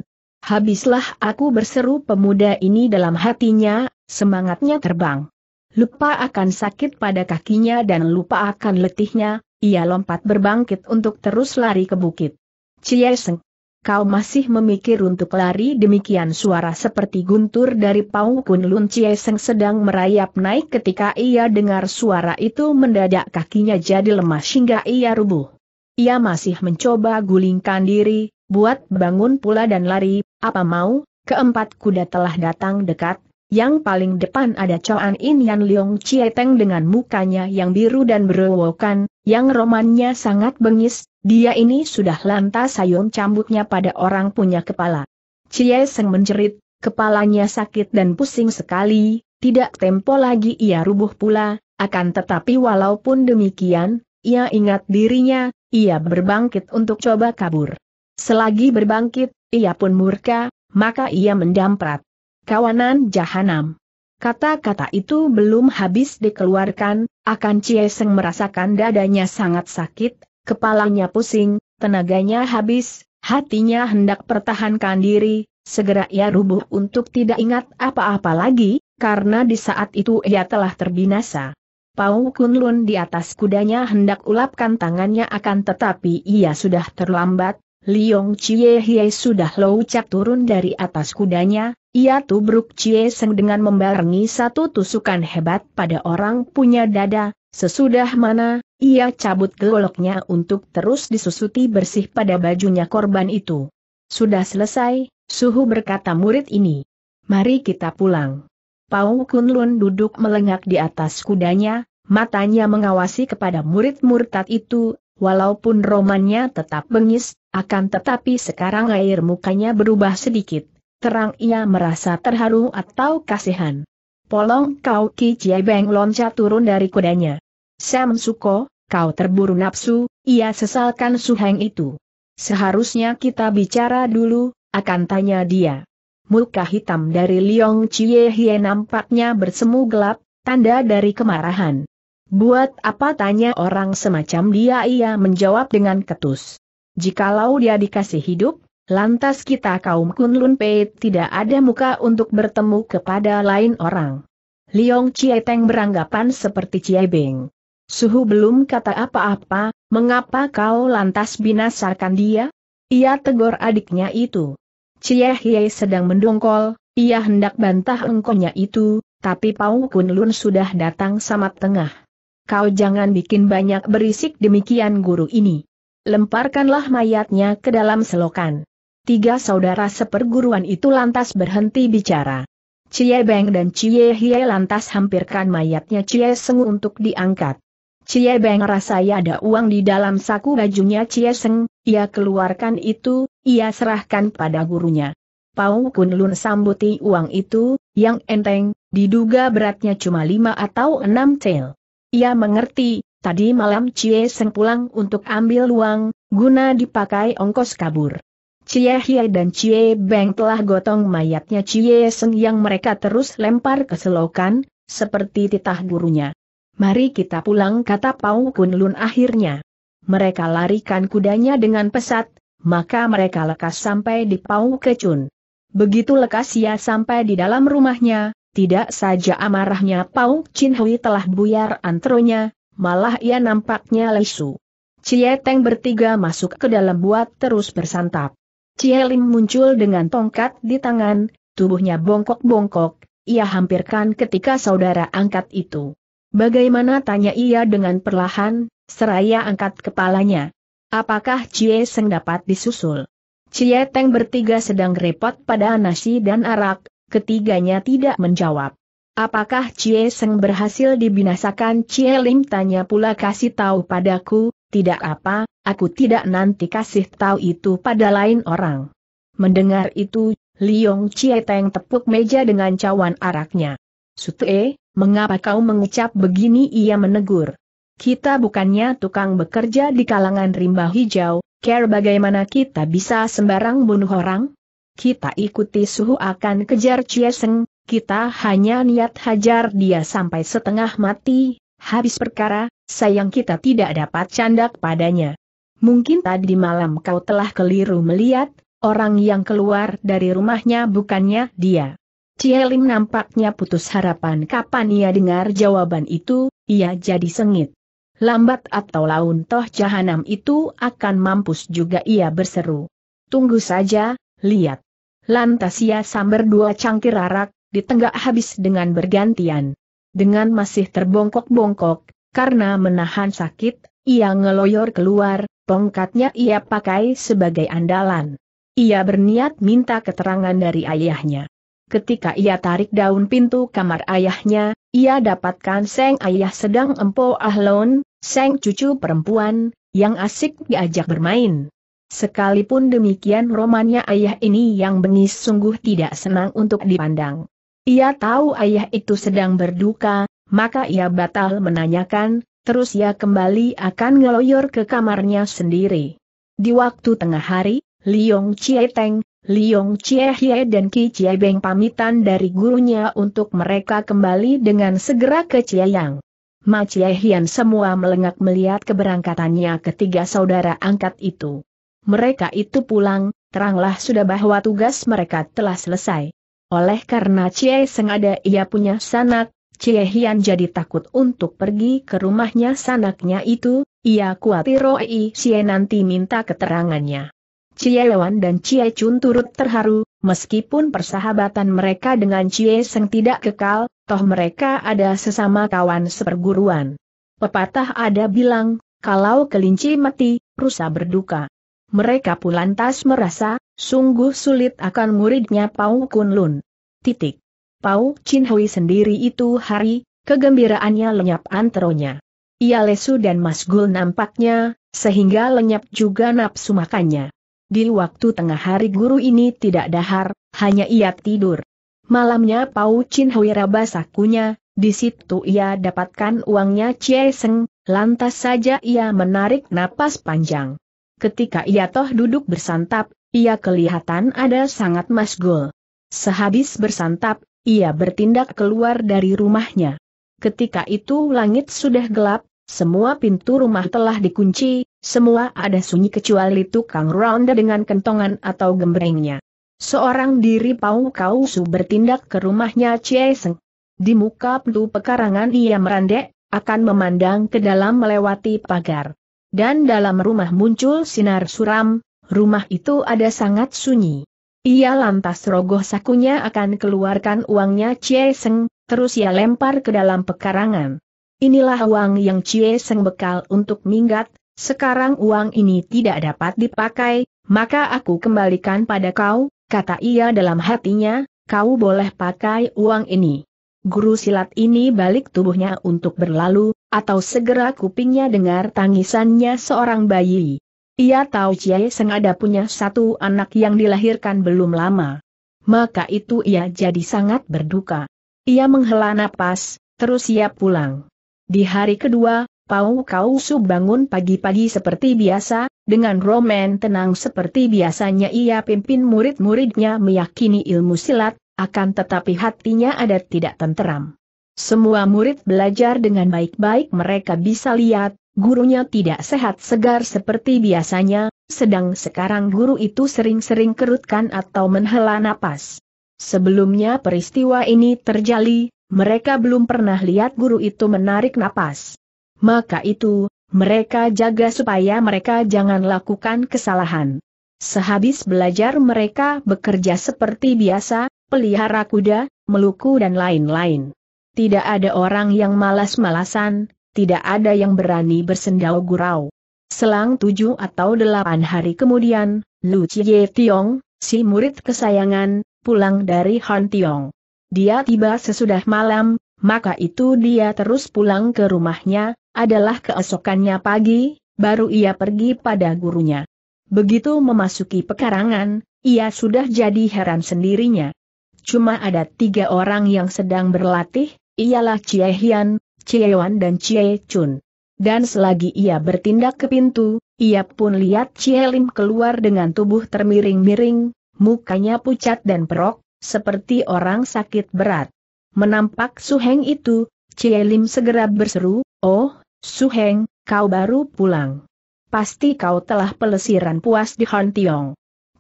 Habislah aku berseru pemuda ini dalam hatinya, semangatnya terbang. Lupa akan sakit pada kakinya dan lupa akan letihnya, ia lompat berbangkit untuk terus lari ke bukit. Cieseng, kau masih memikir untuk lari demikian suara seperti guntur dari Pau Kunlun Cieseng sedang merayap naik ketika ia dengar suara itu mendadak kakinya jadi lemas hingga ia rubuh. Ia masih mencoba gulingkan diri, buat bangun pula dan lari, apa mau, keempat kuda telah datang dekat, yang paling depan ada Choan In Yan Leong Teng dengan mukanya yang biru dan berewokan, yang romannya sangat bengis, dia ini sudah lantas sayung cambuknya pada orang punya kepala. Seng menjerit, kepalanya sakit dan pusing sekali, tidak tempo lagi ia rubuh pula, akan tetapi walaupun demikian, ia ingat dirinya, ia berbangkit untuk coba kabur. Selagi berbangkit, ia pun murka, maka ia mendamprat kawanan jahanam. Kata-kata itu belum habis dikeluarkan, akan Cieseng merasakan dadanya sangat sakit, kepalanya pusing, tenaganya habis, hatinya hendak pertahankan diri, segera ia rubuh untuk tidak ingat apa-apa lagi, karena di saat itu ia telah terbinasa. Pau Kunlun di atas kudanya hendak ulapkan tangannya akan tetapi ia sudah terlambat, Liong Chie Hie sudah loucap turun dari atas kudanya, ia tubruk Cie Seng dengan membarengi satu tusukan hebat pada orang punya dada, sesudah mana, ia cabut goloknya untuk terus disusuti bersih pada bajunya korban itu. Sudah selesai, Suhu berkata murid ini. Mari kita pulang. Pau Kunlun duduk melengak di atas kudanya, matanya mengawasi kepada murid murtad itu, walaupun romannya tetap bengis, akan tetapi sekarang air mukanya berubah sedikit terang ia merasa terharu atau kasihan. Polong kau Ki Jie Beng loncat turun dari kudanya. Sam Suko, kau terburu nafsu, ia sesalkan Suheng itu. Seharusnya kita bicara dulu, akan tanya dia. Muka hitam dari Liong Chie Hie nampaknya bersemu gelap, tanda dari kemarahan. Buat apa tanya orang semacam dia ia menjawab dengan ketus. Jikalau dia dikasih hidup, Lantas kita kaum Kunlun Pei tidak ada muka untuk bertemu kepada lain orang. Liong Teng beranggapan seperti Chie Beng. Suhu belum kata apa-apa, mengapa kau lantas binasarkan dia? Ia tegur adiknya itu. Chie Hie sedang mendongkol, ia hendak bantah engkonya itu, tapi Pau Kunlun sudah datang sama tengah. Kau jangan bikin banyak berisik demikian guru ini. Lemparkanlah mayatnya ke dalam selokan. Tiga saudara seperguruan itu lantas berhenti bicara. Cie Beng dan Cie Hie lantas hampirkan mayatnya Cie Seng untuk diangkat. Cie Beng rasanya ada uang di dalam saku bajunya Cie Seng, ia keluarkan itu, ia serahkan pada gurunya. Pau Kun Lun sambuti uang itu, yang enteng, diduga beratnya cuma lima atau enam tel. Ia mengerti, tadi malam Cie Seng pulang untuk ambil uang, guna dipakai ongkos kabur. Cie Hie dan Cie Beng telah gotong mayatnya Cie Seng yang mereka terus lempar ke selokan, seperti titah gurunya. Mari kita pulang kata Pau Kunlun akhirnya. Mereka larikan kudanya dengan pesat, maka mereka lekas sampai di Pau Kecun. Begitu lekas ia sampai di dalam rumahnya, tidak saja amarahnya Pau Chin Hui telah buyar antronya, malah ia nampaknya lesu. Cie Teng bertiga masuk ke dalam buat terus bersantap. Cielim muncul dengan tongkat di tangan, tubuhnya bongkok-bongkok, ia hampirkan ketika saudara angkat itu. Bagaimana tanya ia dengan perlahan, seraya angkat kepalanya. Apakah Cie Seng dapat disusul? Cie Teng bertiga sedang repot pada nasi dan arak, ketiganya tidak menjawab. Apakah Cie Seng berhasil dibinasakan Cie Lim tanya pula kasih tahu padaku, tidak apa, aku tidak nanti kasih tahu itu pada lain orang. Mendengar itu, Liong Chieteng tepuk meja dengan cawan araknya. Sute, mengapa kau mengucap begini ia menegur. Kita bukannya tukang bekerja di kalangan rimba hijau, care bagaimana kita bisa sembarang bunuh orang? Kita ikuti suhu akan kejar Chieseng, kita hanya niat hajar dia sampai setengah mati, habis perkara, sayang kita tidak dapat candak padanya. Mungkin tadi malam kau telah keliru melihat, orang yang keluar dari rumahnya bukannya dia. Cielim nampaknya putus harapan kapan ia dengar jawaban itu, ia jadi sengit. Lambat atau laun toh jahanam itu akan mampus juga ia berseru. Tunggu saja, lihat. Lantas ia sambar dua cangkir arak, ditenggak habis dengan bergantian dengan masih terbongkok-bongkok, karena menahan sakit, ia ngeloyor keluar, tongkatnya ia pakai sebagai andalan. Ia berniat minta keterangan dari ayahnya. Ketika ia tarik daun pintu kamar ayahnya, ia dapatkan Seng ayah sedang empo ahlon, Seng cucu perempuan, yang asik diajak bermain. Sekalipun demikian romannya ayah ini yang bengis sungguh tidak senang untuk dipandang. Ia tahu ayah itu sedang berduka, maka ia batal menanyakan, terus ia kembali akan ngeloyor ke kamarnya sendiri. Di waktu tengah hari, Liong Chie Teng, Liong Chie Hie dan Ki Chie Beng pamitan dari gurunya untuk mereka kembali dengan segera ke Yang. Ma Chie Hian semua melengak melihat keberangkatannya ketiga saudara angkat itu. Mereka itu pulang, teranglah sudah bahwa tugas mereka telah selesai. Oleh karena Cie Seng ada ia punya sanak, Cie Hian jadi takut untuk pergi ke rumahnya sanaknya itu, ia kuatir Roi Cie nanti minta keterangannya. Cie Lewan dan Cie Chun turut terharu, meskipun persahabatan mereka dengan Cie Seng tidak kekal, toh mereka ada sesama kawan seperguruan. Pepatah ada bilang, kalau kelinci mati, rusa berduka. Mereka pun lantas merasa, Sungguh sulit akan muridnya Pau Kunlun. Titik. Pau Chin Hui sendiri itu hari, kegembiraannya lenyap antronya. Ia lesu dan masgul nampaknya, sehingga lenyap juga nafsu makannya. Di waktu tengah hari guru ini tidak dahar, hanya ia tidur. Malamnya Pau Chin Hui raba sakunya, di situ ia dapatkan uangnya Chie Seng, lantas saja ia menarik napas panjang. Ketika ia toh duduk bersantap, ia kelihatan ada sangat masgul. Sehabis bersantap, ia bertindak keluar dari rumahnya. Ketika itu langit sudah gelap, semua pintu rumah telah dikunci, semua ada sunyi kecuali tukang ronda dengan kentongan atau gembrengnya. Seorang diri Pau Kausu bertindak ke rumahnya Cieseng. Di muka pintu pekarangan ia merandek, akan memandang ke dalam melewati pagar. Dan dalam rumah muncul sinar suram, rumah itu ada sangat sunyi. Ia lantas rogoh sakunya akan keluarkan uangnya Cie Seng, terus ia lempar ke dalam pekarangan. Inilah uang yang Cie Seng bekal untuk minggat, sekarang uang ini tidak dapat dipakai, maka aku kembalikan pada kau, kata ia dalam hatinya, kau boleh pakai uang ini. Guru silat ini balik tubuhnya untuk berlalu, atau segera kupingnya dengar tangisannya seorang bayi. Ia tahu Chie Seng ada punya satu anak yang dilahirkan belum lama. Maka itu ia jadi sangat berduka. Ia menghela napas, terus ia pulang. Di hari kedua, Pau Kau bangun pagi-pagi seperti biasa, dengan romen tenang seperti biasanya ia pimpin murid-muridnya meyakini ilmu silat, akan tetapi hatinya ada tidak tenteram. Semua murid belajar dengan baik-baik mereka bisa lihat, gurunya tidak sehat segar seperti biasanya, sedang sekarang guru itu sering-sering kerutkan atau menghela napas. Sebelumnya peristiwa ini terjadi, mereka belum pernah lihat guru itu menarik napas. Maka itu, mereka jaga supaya mereka jangan lakukan kesalahan. Sehabis belajar mereka bekerja seperti biasa, pelihara kuda, meluku dan lain-lain. Tidak ada orang yang malas-malasan, tidak ada yang berani bersendau gurau. Selang tujuh atau delapan hari kemudian, Lu Chie Tiong, si murid kesayangan, pulang dari Han Tiong. Dia tiba sesudah malam, maka itu dia terus pulang ke rumahnya, adalah keesokannya pagi, baru ia pergi pada gurunya. Begitu memasuki pekarangan, ia sudah jadi heran sendirinya. Cuma ada tiga orang yang sedang berlatih, ialah Chie Hian, Wan dan Chie Chun. Dan selagi ia bertindak ke pintu, ia pun lihat Chie Lim keluar dengan tubuh termiring-miring, mukanya pucat dan perok, seperti orang sakit berat. Menampak Suheng itu, Chie Lim segera berseru, Oh, Suheng, kau baru pulang. Pasti kau telah pelesiran puas di Han Tiong.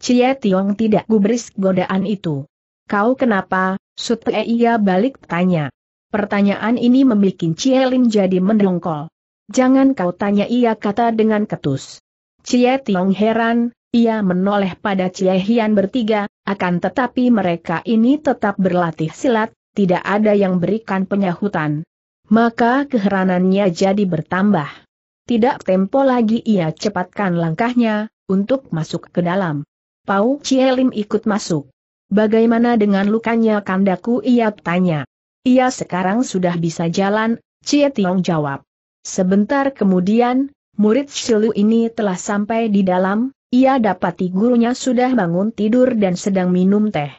Cie Tiong tidak gubris godaan itu. Kau kenapa, Sutei ia balik tanya. Pertanyaan ini membuat Cielin jadi mendongkol. Jangan kau tanya ia kata dengan ketus. Cie Tiong heran, ia menoleh pada Cie Hian bertiga, akan tetapi mereka ini tetap berlatih silat, tidak ada yang berikan penyahutan. Maka keheranannya jadi bertambah. Tidak tempo lagi ia cepatkan langkahnya, untuk masuk ke dalam. Pau Cie Lim ikut masuk. Bagaimana dengan lukanya kandaku ia tanya. Ia sekarang sudah bisa jalan, Cie Tiong jawab. Sebentar kemudian, murid Shilu ini telah sampai di dalam, ia dapati gurunya sudah bangun tidur dan sedang minum teh.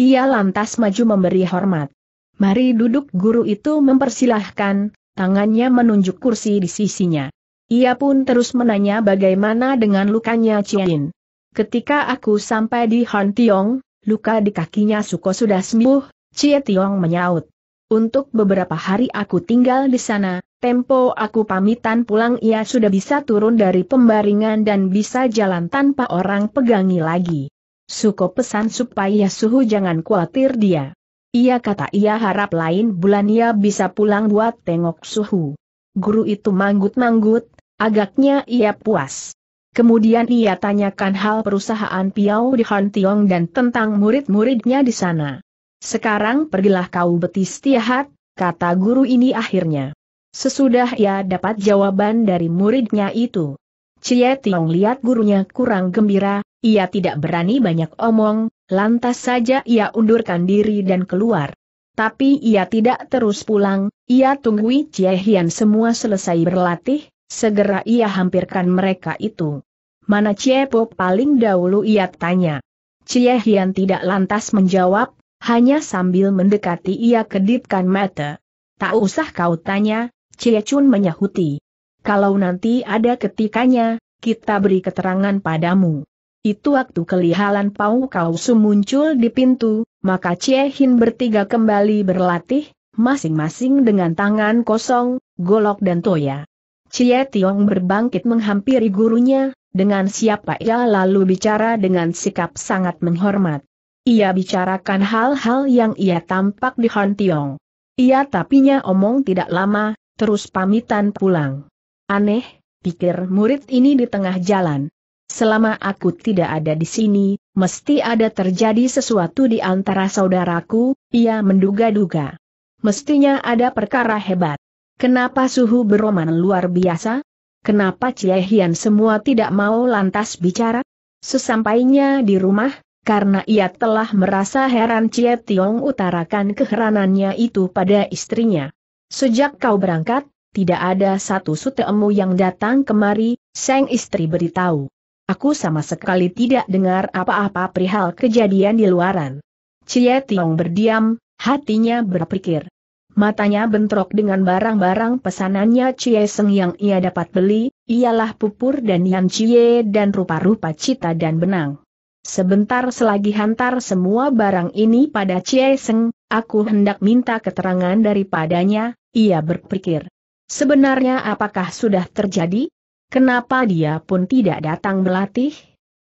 Ia lantas maju memberi hormat. Mari duduk guru itu mempersilahkan, tangannya menunjuk kursi di sisinya. Ia pun terus menanya bagaimana dengan lukanya Cien. Ketika aku sampai di Han Tiong, luka di kakinya Suko sudah sembuh, Cie Tiong menyaut. Untuk beberapa hari aku tinggal di sana, tempo aku pamitan pulang ia sudah bisa turun dari pembaringan dan bisa jalan tanpa orang pegangi lagi. Suko pesan supaya Suhu jangan khawatir dia. Ia kata ia harap lain bulan ia bisa pulang buat tengok Suhu. Guru itu manggut-manggut, agaknya ia puas. Kemudian ia tanyakan hal perusahaan piau di Han dan tentang murid-muridnya di sana. Sekarang pergilah kau betis tiahat, kata guru ini akhirnya. Sesudah ia dapat jawaban dari muridnya itu. Cie Tiong lihat gurunya kurang gembira, ia tidak berani banyak omong, lantas saja ia undurkan diri dan keluar. Tapi ia tidak terus pulang, ia tunggui Cie Hian semua selesai berlatih, segera ia hampirkan mereka itu. Mana Cie Po paling dahulu ia tanya. Cie Hian tidak lantas menjawab, hanya sambil mendekati ia kedipkan mata. Tak usah kau tanya, Cie Chun menyahuti. Kalau nanti ada ketikanya, kita beri keterangan padamu. Itu waktu kelihalan Pau Kau Su muncul di pintu, maka Cie Hin bertiga kembali berlatih, masing-masing dengan tangan kosong, golok dan toya. Cie Tiong berbangkit menghampiri gurunya, dengan siapa ia lalu bicara dengan sikap sangat menghormat. Ia bicarakan hal-hal yang ia tampak di Han Tiong. Ia tapinya omong tidak lama, terus pamitan pulang. Aneh, pikir murid ini di tengah jalan. Selama aku tidak ada di sini, mesti ada terjadi sesuatu di antara saudaraku, ia menduga-duga. Mestinya ada perkara hebat. Kenapa suhu beroman luar biasa? Kenapa Cie Hian semua tidak mau lantas bicara? Sesampainya di rumah, karena ia telah merasa heran Cie Tiong utarakan keheranannya itu pada istrinya. Sejak kau berangkat, tidak ada satu sutemu yang datang kemari, Seng istri beritahu. Aku sama sekali tidak dengar apa-apa perihal kejadian di luaran. Cie Tiong berdiam, hatinya berpikir. Matanya bentrok dengan barang-barang pesanannya Cie Seng yang ia dapat beli, ialah pupur dan yang Cie dan rupa-rupa cita dan benang. Sebentar selagi hantar semua barang ini pada Cie Seng, aku hendak minta keterangan daripadanya, ia berpikir. Sebenarnya apakah sudah terjadi? Kenapa dia pun tidak datang melatih?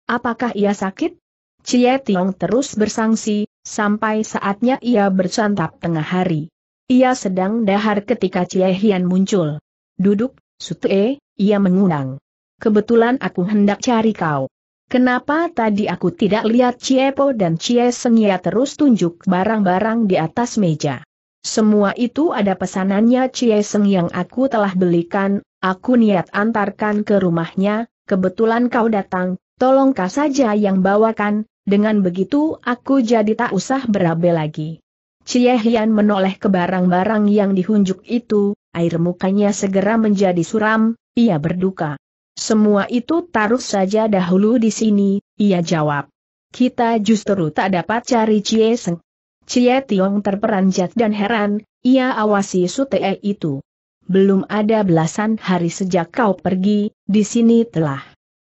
Apakah ia sakit? Cie Tiong terus bersangsi, sampai saatnya ia bersantap tengah hari. Ia sedang dahar ketika Cie Hian muncul. Duduk, Sutue, ia mengundang. Kebetulan aku hendak cari kau. Kenapa tadi aku tidak lihat Ciepo dan Cie Sengia terus tunjuk barang-barang di atas meja? Semua itu ada pesanannya Cie Seng yang aku telah belikan, aku niat antarkan ke rumahnya, kebetulan kau datang, tolong kau saja yang bawakan, dengan begitu aku jadi tak usah berabe lagi. Cie Hian menoleh ke barang-barang yang dihunjuk itu, air mukanya segera menjadi suram, ia berduka. Semua itu taruh saja dahulu di sini, ia jawab. Kita justru tak dapat cari Cie Seng. Cie Tiong terperanjat dan heran, ia awasi Sute itu. Belum ada belasan hari sejak kau pergi, di sini telah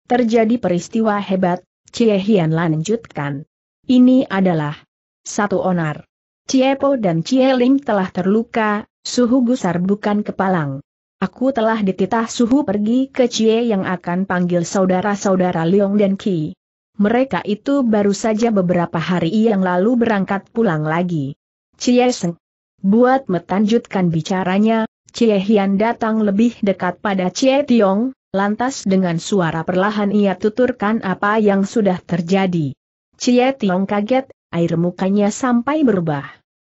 terjadi peristiwa hebat, Cie Hian lanjutkan. Ini adalah satu onar. Cie Po dan Cie Ling telah terluka, suhu gusar bukan kepalang. Aku telah dititah suhu pergi ke Cie yang akan panggil saudara-saudara Leong dan Ki. Mereka itu baru saja beberapa hari yang lalu berangkat pulang lagi. Cie Seng. Buat metanjutkan bicaranya, Cie Hian datang lebih dekat pada Cie Tiong, lantas dengan suara perlahan ia tuturkan apa yang sudah terjadi. Cie Tiong kaget, air mukanya sampai berubah.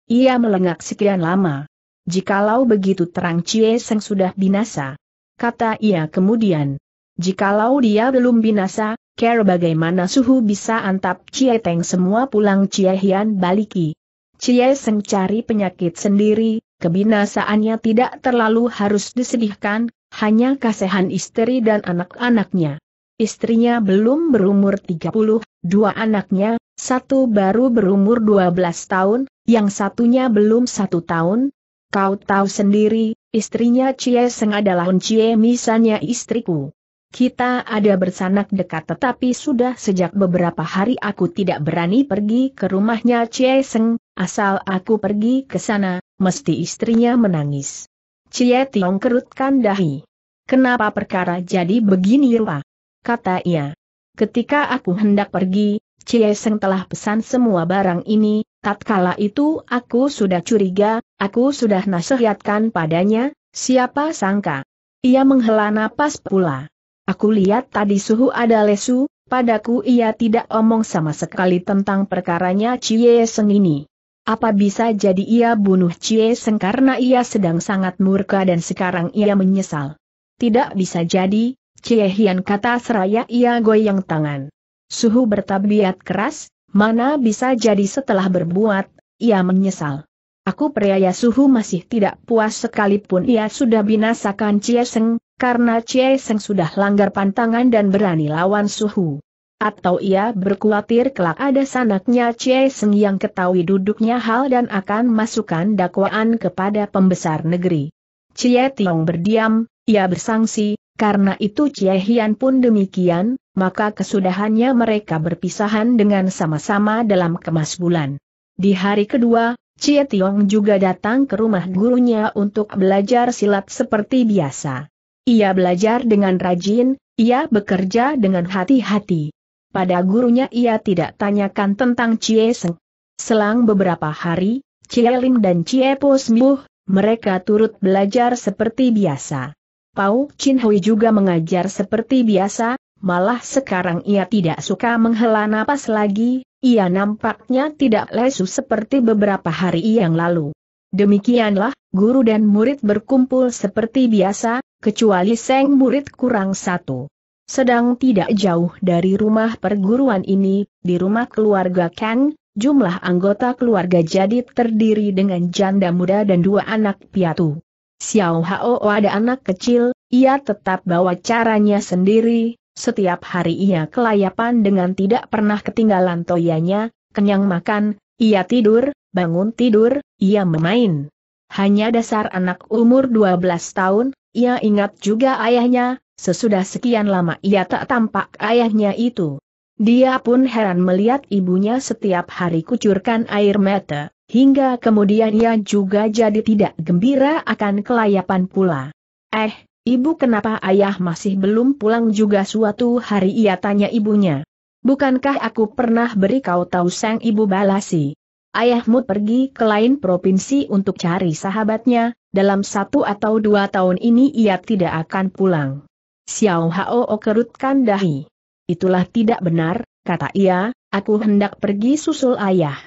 Ia melengak sekian lama. Jikalau begitu terang Cie Seng sudah binasa. Kata ia kemudian. Jikalau dia belum binasa, care bagaimana suhu bisa antap Cie Teng semua pulang Cie Hian baliki. Cie Seng cari penyakit sendiri, kebinasaannya tidak terlalu harus disedihkan, hanya kasihan istri dan anak-anaknya. Istrinya belum berumur 30, dua anaknya, satu baru berumur 12 tahun, yang satunya belum satu tahun, Kau tahu sendiri, istrinya Cie Seng adalah Uncie misalnya istriku. Kita ada bersanak dekat tetapi sudah sejak beberapa hari aku tidak berani pergi ke rumahnya Cie Seng, asal aku pergi ke sana, mesti istrinya menangis. Cie Tiong kerutkan dahi. Kenapa perkara jadi begini rupa? Kata ia. Ketika aku hendak pergi, Cie Seng telah pesan semua barang ini, tatkala itu aku sudah curiga, Aku sudah nasihatkan padanya, siapa sangka. Ia menghela napas pula. Aku lihat tadi suhu ada lesu, padaku ia tidak omong sama sekali tentang perkaranya Cie Seng ini. Apa bisa jadi ia bunuh Cie Seng karena ia sedang sangat murka dan sekarang ia menyesal? Tidak bisa jadi, Cie Hian kata seraya ia goyang tangan. Suhu bertabiat keras, mana bisa jadi setelah berbuat, ia menyesal. Aku peraya Suhu masih tidak puas sekalipun ia sudah binasakan Chie Seng, karena Chie Seng sudah langgar pantangan dan berani lawan Suhu. Atau ia berkhawatir kelak ada sanaknya Chie Seng yang ketahui duduknya hal dan akan masukkan dakwaan kepada pembesar negeri. Chie Tiong berdiam, ia bersangsi, karena itu Chie Hian pun demikian, maka kesudahannya mereka berpisahan dengan sama-sama dalam kemas bulan. Di hari kedua, Cie Tiong juga datang ke rumah gurunya untuk belajar silat seperti biasa. Ia belajar dengan rajin, ia bekerja dengan hati-hati. Pada gurunya ia tidak tanyakan tentang Cie Seng. Selang beberapa hari, Cie Lim dan Cie Po sembuh, mereka turut belajar seperti biasa. Pau Chin Hui juga mengajar seperti biasa, malah sekarang ia tidak suka menghela napas lagi, ia nampaknya tidak lesu seperti beberapa hari yang lalu. Demikianlah, guru dan murid berkumpul seperti biasa, kecuali seng murid kurang satu. Sedang tidak jauh dari rumah perguruan ini, di rumah keluarga Kang, jumlah anggota keluarga jadi terdiri dengan janda muda dan dua anak piatu. Xiao Hao ada anak kecil, ia tetap bawa caranya sendiri, setiap hari ia kelayapan dengan tidak pernah ketinggalan toyanya, kenyang makan, ia tidur, bangun tidur, ia memain. Hanya dasar anak umur 12 tahun, ia ingat juga ayahnya, sesudah sekian lama ia tak tampak ayahnya itu. Dia pun heran melihat ibunya setiap hari kucurkan air mata, hingga kemudian ia juga jadi tidak gembira akan kelayapan pula. Eh, Ibu kenapa ayah masih belum pulang juga suatu hari ia tanya ibunya. Bukankah aku pernah beri kau tahu sang ibu balasi? Ayahmu pergi ke lain provinsi untuk cari sahabatnya, dalam satu atau dua tahun ini ia tidak akan pulang. Xiao Hao kerutkan dahi. Itulah tidak benar, kata ia, aku hendak pergi susul ayah.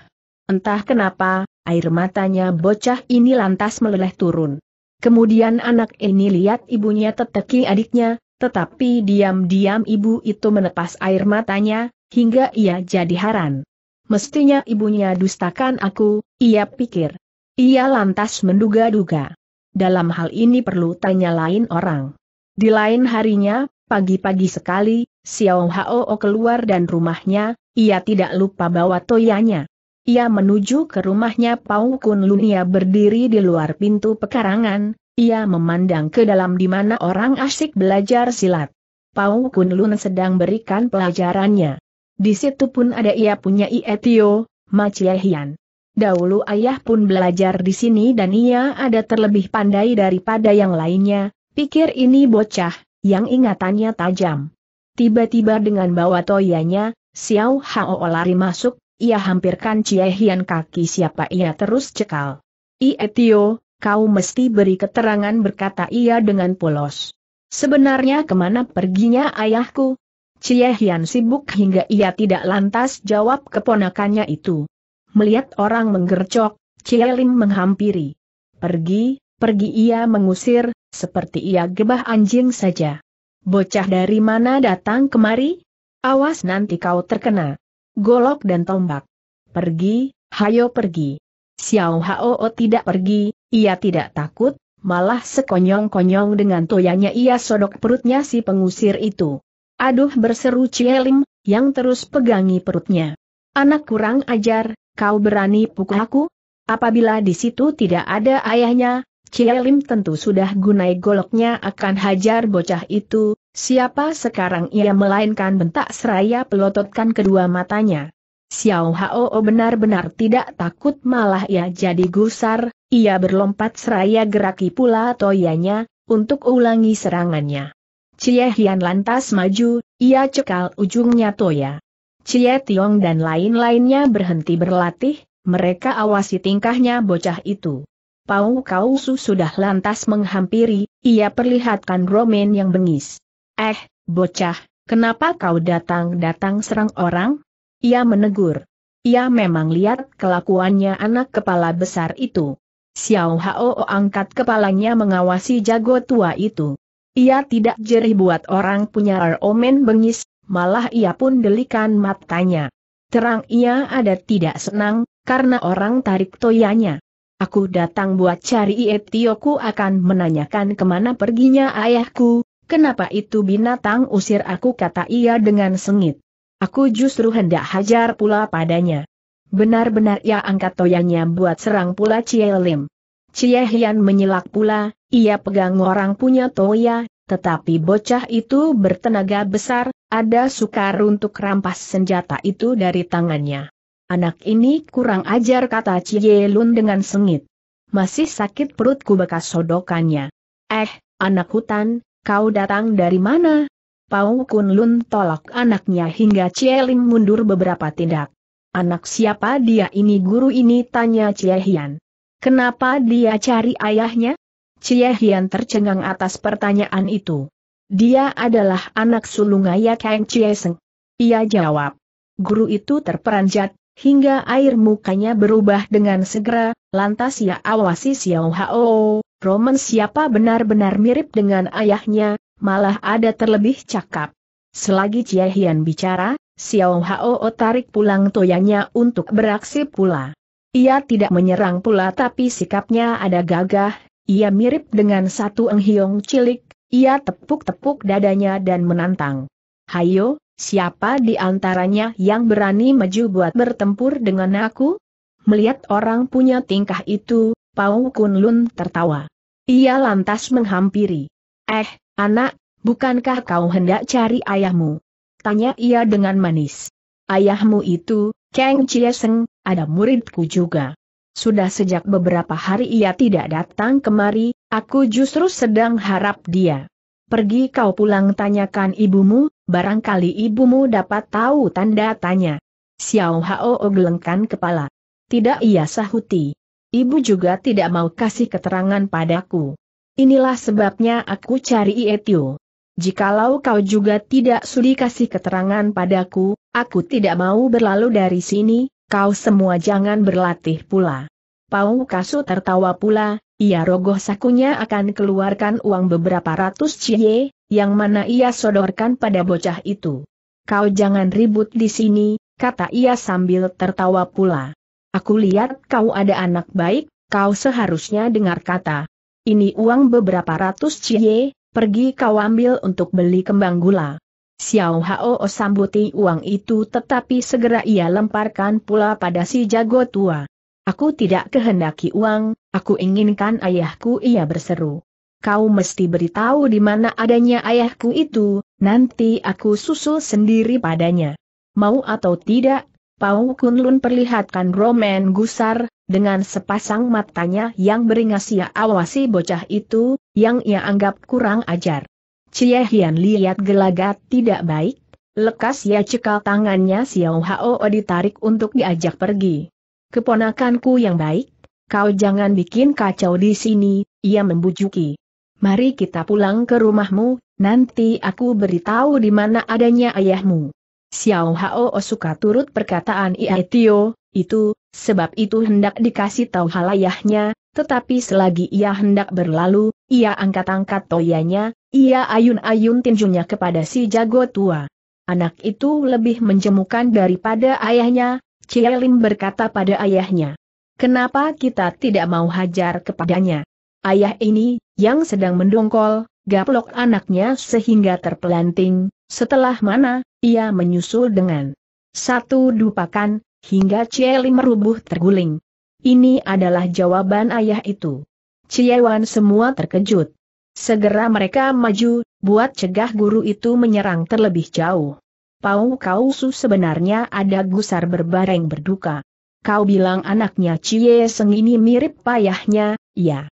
Entah kenapa, air matanya bocah ini lantas meleleh turun. Kemudian anak ini lihat ibunya teteki adiknya, tetapi diam-diam ibu itu menepas air matanya, hingga ia jadi haran. Mestinya ibunya dustakan aku, ia pikir. Ia lantas menduga-duga. Dalam hal ini perlu tanya lain orang. Di lain harinya, pagi-pagi sekali, Xiao Hao keluar dan rumahnya, ia tidak lupa bawa toyanya. Ia menuju ke rumahnya Pau Kun Lunia berdiri di luar pintu pekarangan, ia memandang ke dalam di mana orang asik belajar silat. Pau Kun Lun sedang berikan pelajarannya. Di situ pun ada ia punya Ietio, Maciehian. Dahulu ayah pun belajar di sini dan ia ada terlebih pandai daripada yang lainnya, pikir ini bocah, yang ingatannya tajam. Tiba-tiba dengan bawa toyanya, Xiao Hao lari masuk, ia hampirkan Cie Hian kaki siapa ia terus cekal. Ietio, kau mesti beri keterangan berkata ia dengan polos. Sebenarnya kemana perginya ayahku? Cie Hian sibuk hingga ia tidak lantas jawab keponakannya itu. Melihat orang menggercok, Cie Lim menghampiri. Pergi, pergi ia mengusir, seperti ia gebah anjing saja. Bocah dari mana datang kemari? Awas nanti kau terkena golok dan tombak. Pergi, hayo pergi. Xiao Hao tidak pergi, ia tidak takut, malah sekonyong-konyong dengan toyanya ia sodok perutnya si pengusir itu. Aduh berseru Cielim, yang terus pegangi perutnya. Anak kurang ajar, kau berani pukul aku? Apabila di situ tidak ada ayahnya, Cielim tentu sudah gunai goloknya akan hajar bocah itu, Siapa sekarang ia melainkan bentak seraya pelototkan kedua matanya. Xiao Hao benar-benar tidak takut malah ia jadi gusar, ia berlompat seraya geraki pula toyanya, untuk ulangi serangannya. Cie Hian lantas maju, ia cekal ujungnya toya. Cie Tiong dan lain-lainnya berhenti berlatih, mereka awasi tingkahnya bocah itu. Pau Kausu sudah lantas menghampiri, ia perlihatkan romen yang bengis. Eh, bocah, kenapa kau datang-datang serang orang? Ia menegur. Ia memang lihat kelakuannya anak kepala besar itu. Xiao Hao angkat kepalanya mengawasi jago tua itu. Ia tidak jerih buat orang punya omen bengis, malah ia pun delikan matanya. Terang ia ada tidak senang, karena orang tarik toyanya. Aku datang buat cari Ietioku akan menanyakan kemana perginya ayahku, Kenapa itu binatang usir aku kata ia dengan sengit. Aku justru hendak hajar pula padanya. Benar-benar ia angkat toyanya buat serang pula Cie Lim. Cie Hian menyilak pula, ia pegang orang punya toya, tetapi bocah itu bertenaga besar, ada sukar untuk rampas senjata itu dari tangannya. Anak ini kurang ajar kata Cie Lun dengan sengit. Masih sakit perutku bekas sodokannya. Eh, anak hutan, Kau datang dari mana? Pau Kun Lun tolak anaknya hingga Cie Lim mundur beberapa tindak. Anak siapa dia ini guru ini tanya Cie Hian. Kenapa dia cari ayahnya? Cie Hian tercengang atas pertanyaan itu. Dia adalah anak sulung ayah Kang Cie Seng. Ia jawab. Guru itu terperanjat, hingga air mukanya berubah dengan segera, lantas ia awasi Xiao Hao, Roman siapa benar-benar mirip dengan ayahnya, malah ada terlebih cakap. Selagi Cia Hian bicara, Xiao Hao tarik pulang toyanya untuk beraksi pula. Ia tidak menyerang pula tapi sikapnya ada gagah, ia mirip dengan satu enghiong cilik, ia tepuk-tepuk dadanya dan menantang. Hayo, siapa di antaranya yang berani maju buat bertempur dengan aku? Melihat orang punya tingkah itu, Pau Kun Lun tertawa. Ia lantas menghampiri. Eh, anak, bukankah kau hendak cari ayahmu? Tanya ia dengan manis. Ayahmu itu, Kang Chieseng, ada muridku juga. Sudah sejak beberapa hari ia tidak datang kemari, aku justru sedang harap dia. Pergi kau pulang tanyakan ibumu, barangkali ibumu dapat tahu tanda tanya. Xiao Hao gelengkan kepala. Tidak ia sahuti. Ibu juga tidak mau kasih keterangan padaku. Inilah sebabnya aku cari Ietio. Jikalau kau juga tidak sudi kasih keterangan padaku, aku tidak mau berlalu dari sini, kau semua jangan berlatih pula. Pau Kasu tertawa pula, ia rogoh sakunya akan keluarkan uang beberapa ratus cie, yang mana ia sodorkan pada bocah itu. Kau jangan ribut di sini, kata ia sambil tertawa pula. Aku lihat kau ada anak baik, kau seharusnya dengar kata. Ini uang beberapa ratus cie, pergi kau ambil untuk beli kembang gula. Xiao Hao sambuti uang itu tetapi segera ia lemparkan pula pada si jago tua. Aku tidak kehendaki uang, aku inginkan ayahku ia berseru. Kau mesti beritahu di mana adanya ayahku itu, nanti aku susul sendiri padanya. Mau atau tidak, Pau Kunlun perlihatkan Roman gusar, dengan sepasang matanya yang beringas ia awasi bocah itu, yang ia anggap kurang ajar. Cie Hian lihat gelagat tidak baik, lekas ia cekal tangannya Xiao Hao tarik untuk diajak pergi. Keponakanku yang baik, kau jangan bikin kacau di sini, ia membujuki. Mari kita pulang ke rumahmu, nanti aku beritahu di mana adanya ayahmu. Xiao Hao suka turut perkataan Ia Tio, itu, sebab itu hendak dikasih tahu halayahnya, tetapi selagi ia hendak berlalu, ia angkat-angkat toyanya, ia ayun-ayun tinjunya kepada si jago tua. Anak itu lebih menjemukan daripada ayahnya, Cielin berkata pada ayahnya. Kenapa kita tidak mau hajar kepadanya? Ayah ini, yang sedang mendongkol, gaplok anaknya sehingga terpelanting, setelah mana, ia menyusul dengan satu dupakan, hingga Cieli merubuh terguling. Ini adalah jawaban ayah itu. Ciewan semua terkejut. Segera mereka maju, buat cegah guru itu menyerang terlebih jauh. Pau Kausu sebenarnya ada gusar berbareng berduka. Kau bilang anaknya Cie Seng ini mirip payahnya, ya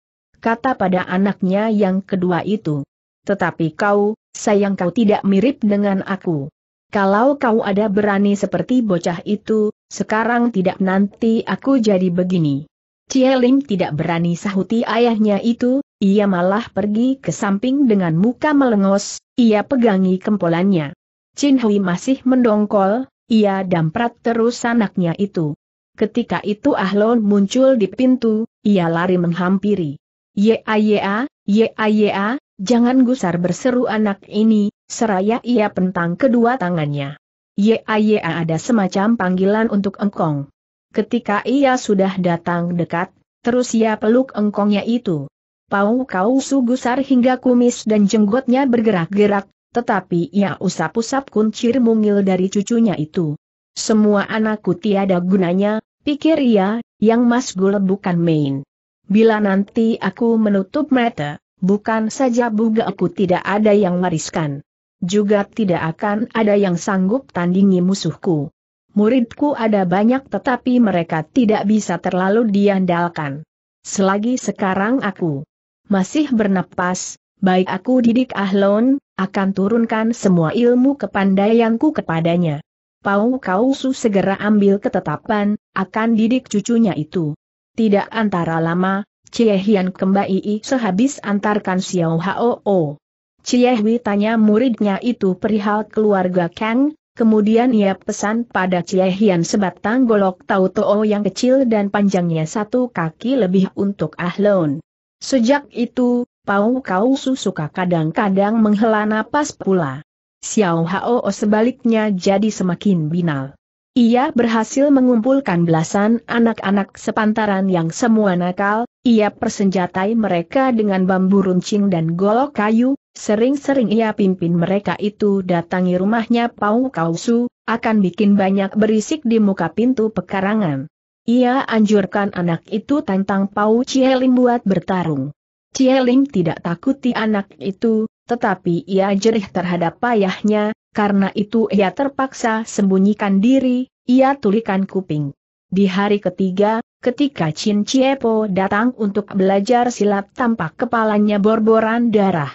berkata pada anaknya yang kedua itu. Tetapi kau, sayang kau tidak mirip dengan aku. Kalau kau ada berani seperti bocah itu, sekarang tidak nanti aku jadi begini. Cielim tidak berani sahuti ayahnya itu, ia malah pergi ke samping dengan muka melengos, ia pegangi kempolannya. Chin Hui masih mendongkol, ia damprat terus anaknya itu. Ketika itu Ahlon muncul di pintu, ia lari menghampiri. Ya ya ya ya, jangan gusar berseru anak ini, seraya ia pentang kedua tangannya. Ya ya ada semacam panggilan untuk engkong. Ketika ia sudah datang dekat, terus ia peluk engkongnya itu. Pau kau su gusar hingga kumis dan jenggotnya bergerak-gerak, tetapi ia usap-usap kuncir mungil dari cucunya itu. Semua anakku tiada gunanya, pikir ia, yang masgul bukan main. Bila nanti aku menutup mata, bukan saja buga aku tidak ada yang wariskan. Juga tidak akan ada yang sanggup tandingi musuhku. Muridku ada banyak tetapi mereka tidak bisa terlalu diandalkan. Selagi sekarang aku masih bernapas, baik aku didik Ahlon, akan turunkan semua ilmu kepandaianku kepadanya. Pau Kausu segera ambil ketetapan, akan didik cucunya itu. Tidak antara lama, Cie Hian kembali sehabis antarkan Xiao Hao. Cie Hui tanya muridnya itu perihal keluarga Kang, kemudian ia pesan pada Cie Hian sebatang golok tau too yang kecil dan panjangnya satu kaki lebih untuk Ahlon. Sejak itu, Pau Kau Su suka kadang-kadang menghela napas pula. Xiao Hao sebaliknya jadi semakin binal. Ia berhasil mengumpulkan belasan anak-anak sepantaran yang semua nakal, ia persenjatai mereka dengan bambu runcing dan golok kayu, sering-sering ia pimpin mereka itu datangi rumahnya Pau Kausu, akan bikin banyak berisik di muka pintu pekarangan. Ia anjurkan anak itu tentang Pau Cieling buat bertarung. Cieling tidak takuti anak itu, tetapi ia jerih terhadap payahnya, karena itu ia terpaksa sembunyikan diri, ia tulikan kuping. Di hari ketiga, ketika Chin Chiepo datang untuk belajar silat tampak kepalanya borboran darah.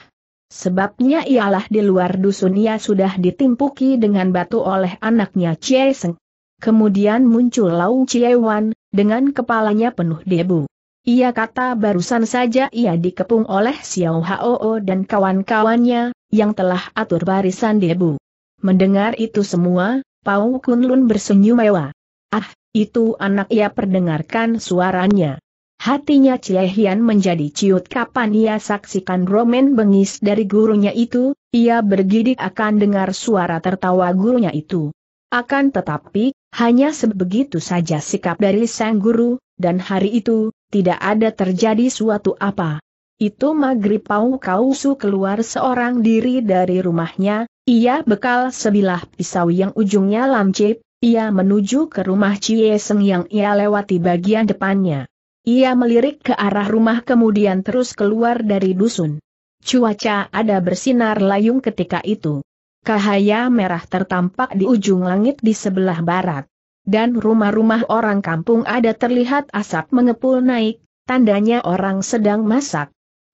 Sebabnya ialah di luar dusun ia sudah ditimpuki dengan batu oleh anaknya Chie Seng. Kemudian muncul Lau Chie Wan, dengan kepalanya penuh debu. Ia kata barusan saja ia dikepung oleh Xiao Hao dan kawan-kawannya, yang telah atur barisan debu. Mendengar itu semua, Pau Kunlun bersenyum mewah. Ah, itu anak ia perdengarkan suaranya. Hatinya Cie Hian menjadi ciut kapan ia saksikan roman bengis dari gurunya itu, ia bergidik akan dengar suara tertawa gurunya itu. Akan tetapi, hanya sebegitu saja sikap dari sang guru, dan hari itu, tidak ada terjadi suatu apa. Itu maghrib Pau Kausu keluar seorang diri dari rumahnya, ia bekal sebilah pisau yang ujungnya lancip, ia menuju ke rumah Cie Seng yang ia lewati bagian depannya. Ia melirik ke arah rumah kemudian terus keluar dari dusun. Cuaca ada bersinar layung ketika itu. Cahaya merah tertampak di ujung langit di sebelah barat. Dan rumah-rumah orang kampung ada terlihat asap mengepul naik, tandanya orang sedang masak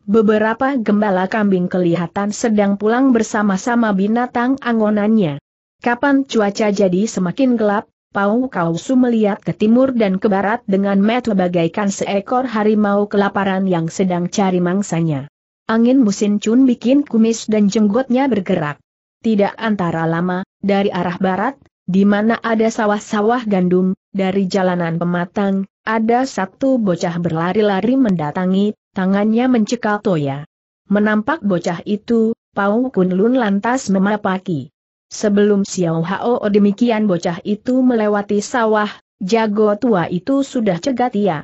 beberapa gembala kambing kelihatan sedang pulang bersama-sama binatang angonannya. Kapan cuaca jadi semakin gelap, Pau Kausu melihat ke timur dan ke barat dengan mata bagaikan seekor harimau kelaparan yang sedang cari mangsanya. Angin musim cun bikin kumis dan jenggotnya bergerak. Tidak antara lama, dari arah barat, di mana ada sawah-sawah gandum, dari jalanan pematang, ada satu bocah berlari-lari mendatangi, tangannya mencekal Toya. Menampak bocah itu, Pau Kun Lun lantas memapaki. Sebelum Xiao Hao demikian bocah itu melewati sawah, jago tua itu sudah cegat ia.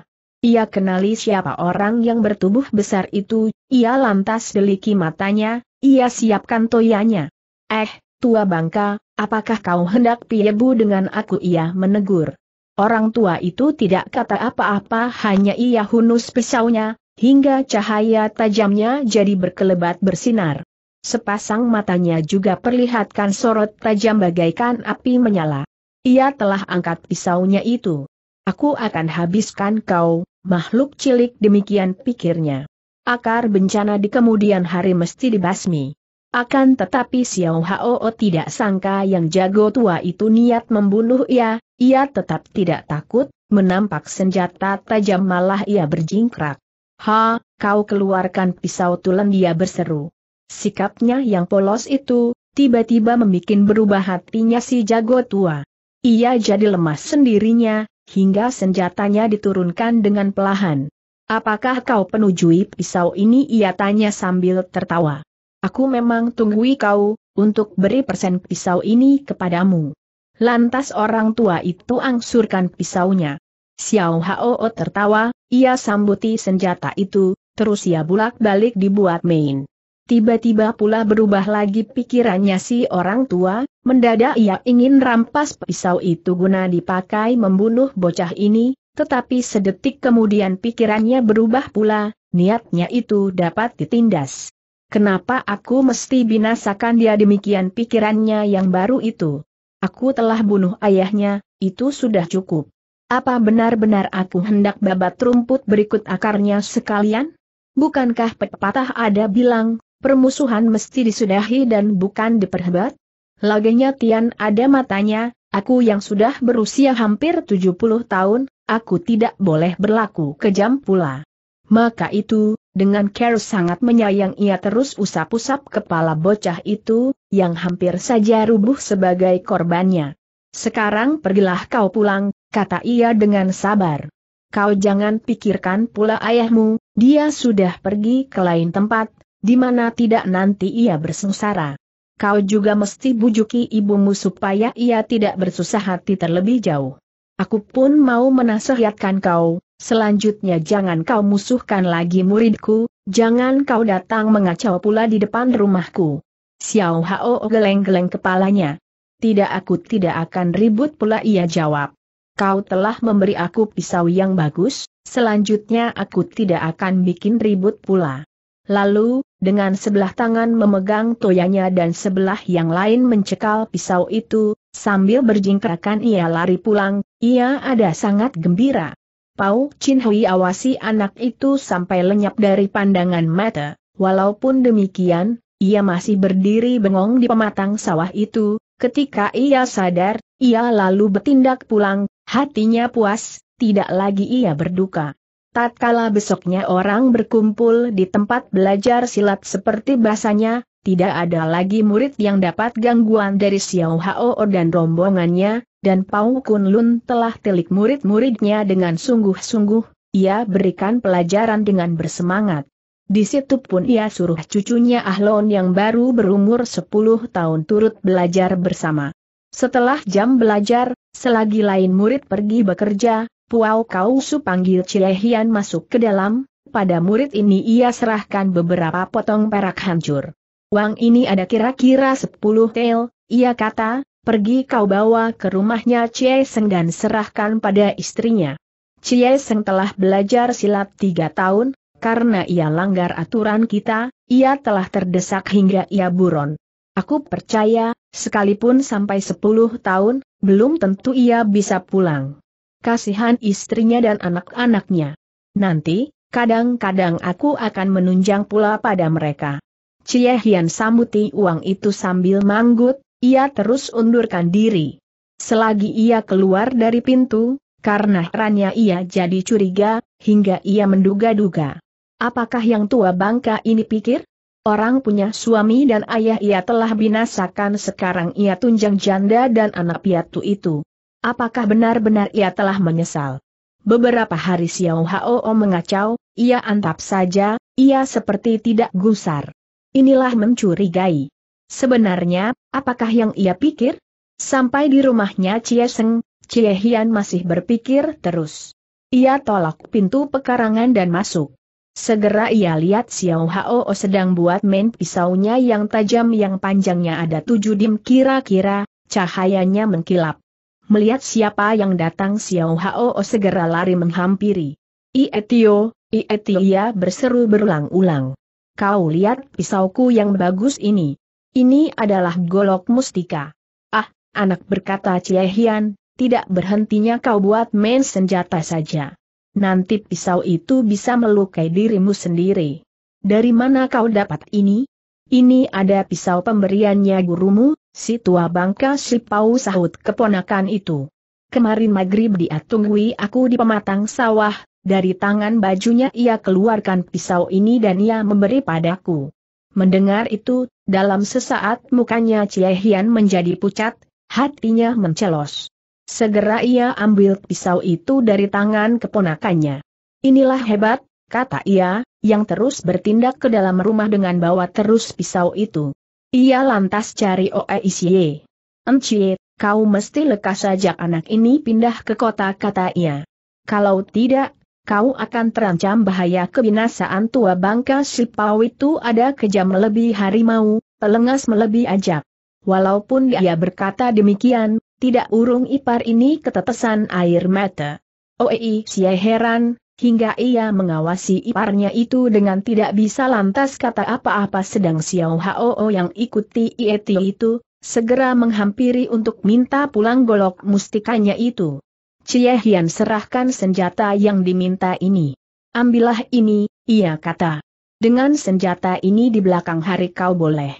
Ia kenali siapa orang yang bertubuh besar itu, ia lantas deliki matanya, ia siapkan toyanya. Eh, tua bangka, apakah kau hendak piebu dengan aku ia menegur. Orang tua itu tidak kata apa-apa hanya ia hunus pisaunya, hingga cahaya tajamnya jadi berkelebat bersinar. Sepasang matanya juga perlihatkan sorot tajam bagaikan api menyala. Ia telah angkat pisaunya itu. Aku akan habiskan kau, makhluk cilik demikian pikirnya. Akar bencana di kemudian hari mesti dibasmi. Akan tetapi Xiao Hao tidak sangka yang jago tua itu niat membunuh ia, ia tetap tidak takut, menampak senjata tajam malah ia berjingkrak. Ha, kau keluarkan pisau tulen dia berseru. Sikapnya yang polos itu, tiba-tiba membuat berubah hatinya si jago tua. Ia jadi lemas sendirinya, hingga senjatanya diturunkan dengan pelahan. Apakah kau penujui pisau ini? Ia tanya sambil tertawa. Aku memang tunggui kau, untuk beri persen pisau ini kepadamu. Lantas orang tua itu angsurkan pisaunya. Xiao Hao tertawa, ia sambuti senjata itu, terus ia bulak-balik dibuat main. Tiba-tiba pula berubah lagi pikirannya si orang tua, mendadak ia ingin rampas pisau itu guna dipakai membunuh bocah ini, tetapi sedetik kemudian pikirannya berubah pula, niatnya itu dapat ditindas. Kenapa aku mesti binasakan dia demikian pikirannya yang baru itu? Aku telah bunuh ayahnya, itu sudah cukup. Apa benar-benar aku hendak babat rumput berikut akarnya sekalian? Bukankah pepatah ada bilang, permusuhan mesti disudahi dan bukan diperhebat? Laganya Tian ada matanya, aku yang sudah berusia hampir 70 tahun, aku tidak boleh berlaku kejam pula. Maka itu, dengan care sangat menyayang ia terus usap-usap kepala bocah itu, yang hampir saja rubuh sebagai korbannya. Sekarang pergilah kau pulang, kata ia dengan sabar. Kau jangan pikirkan pula ayahmu, dia sudah pergi ke lain tempat, di mana tidak nanti ia bersengsara. Kau juga mesti bujuki ibumu supaya ia tidak bersusah hati terlebih jauh. Aku pun mau menasihatkan kau, Selanjutnya jangan kau musuhkan lagi muridku, jangan kau datang mengacau pula di depan rumahku. Xiao Hao geleng-geleng kepalanya. Tidak aku tidak akan ribut pula ia jawab. Kau telah memberi aku pisau yang bagus, selanjutnya aku tidak akan bikin ribut pula. Lalu, dengan sebelah tangan memegang toyanya dan sebelah yang lain mencekal pisau itu, sambil berjingkrakan ia lari pulang, ia ada sangat gembira. Pau Chin Hui awasi anak itu sampai lenyap dari pandangan mata, walaupun demikian, ia masih berdiri bengong di pematang sawah itu, Ketika ia sadar, ia lalu bertindak pulang, hatinya puas, tidak lagi ia berduka. Tatkala besoknya orang berkumpul di tempat belajar silat seperti bahasanya, tidak ada lagi murid yang dapat gangguan dari Xiao Hao dan rombongannya, dan Pau Kun Lun telah telik murid-muridnya dengan sungguh-sungguh, ia berikan pelajaran dengan bersemangat. Di situ pun ia suruh cucunya Ahlon yang baru berumur 10 tahun turut belajar bersama. Setelah jam belajar, selagi lain murid pergi bekerja, Puau Kausu panggil Cilehian masuk ke dalam, pada murid ini ia serahkan beberapa potong perak hancur. Uang ini ada kira-kira 10 tel, ia kata, pergi kau bawa ke rumahnya Cie Seng dan serahkan pada istrinya. Cie Seng telah belajar silat tiga tahun, karena ia langgar aturan kita, ia telah terdesak hingga ia buron. Aku percaya, sekalipun sampai 10 tahun, belum tentu ia bisa pulang. Kasihan istrinya dan anak-anaknya. Nanti, kadang-kadang aku akan menunjang pula pada mereka. Cie Hian sambuti uang itu sambil manggut, ia terus undurkan diri. Selagi ia keluar dari pintu, karena herannya ia jadi curiga, hingga ia menduga-duga. Apakah yang tua bangka ini pikir? Orang punya suami dan ayah ia telah binasakan sekarang ia tunjang janda dan anak piatu itu. Apakah benar-benar ia telah menyesal? Beberapa hari Xiao Hao mengacau, ia antap saja, ia seperti tidak gusar. Inilah mencurigai. Sebenarnya, apakah yang ia pikir? Sampai di rumahnya Cie Seng, Cie Hian masih berpikir terus. Ia tolak pintu pekarangan dan masuk. Segera ia lihat Xiao Hao sedang buat main pisaunya yang tajam yang panjangnya ada tujuh dim kira-kira, cahayanya mengkilap. Melihat siapa yang datang Xiao Hao segera lari menghampiri. Ietio, Ietio ia berseru berulang-ulang. Kau lihat pisauku yang bagus ini. Ini adalah golok mustika. Ah, anak berkata Cie Hian, tidak berhentinya kau buat main senjata saja nanti pisau itu bisa melukai dirimu sendiri. Dari mana kau dapat ini? Ini ada pisau pemberiannya gurumu, si tua bangka si pau sahut keponakan itu. Kemarin maghrib dia tunggui aku di pematang sawah, dari tangan bajunya ia keluarkan pisau ini dan ia memberi padaku. Mendengar itu, dalam sesaat mukanya Cie menjadi pucat, hatinya mencelos. Segera ia ambil pisau itu dari tangan keponakannya. Inilah hebat, kata ia, yang terus bertindak ke dalam rumah dengan bawa terus pisau itu. Ia lantas cari Oeisye. Encie, kau mesti lekas saja anak ini pindah ke kota kata ia. Kalau tidak, kau akan terancam bahaya kebinasaan tua bangka Sipau itu ada kejam melebihi harimau, pelengas melebihi ajak. Walaupun dia berkata demikian, tidak urung ipar ini ketetesan air mata. Oei Xie heran, hingga ia mengawasi iparnya itu dengan tidak bisa lantas kata apa-apa sedang Xiao Hao yang ikuti Ieti itu, segera menghampiri untuk minta pulang golok mustikanya itu. Cie Hian serahkan senjata yang diminta ini. Ambillah ini, ia kata. Dengan senjata ini di belakang hari kau boleh.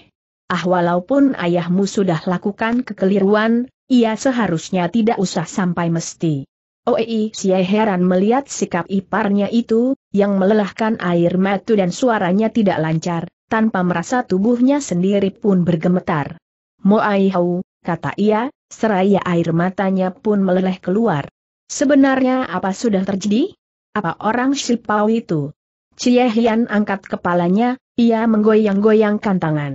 Ah walaupun ayahmu sudah lakukan kekeliruan, ia seharusnya tidak usah sampai mesti. Oei si heran melihat sikap iparnya itu, yang melelahkan air mata dan suaranya tidak lancar, tanpa merasa tubuhnya sendiri pun bergemetar. Moai Hau, kata ia, seraya air matanya pun meleleh keluar. Sebenarnya apa sudah terjadi? Apa orang Shipau itu? Cie angkat kepalanya, ia menggoyang-goyangkan tangan.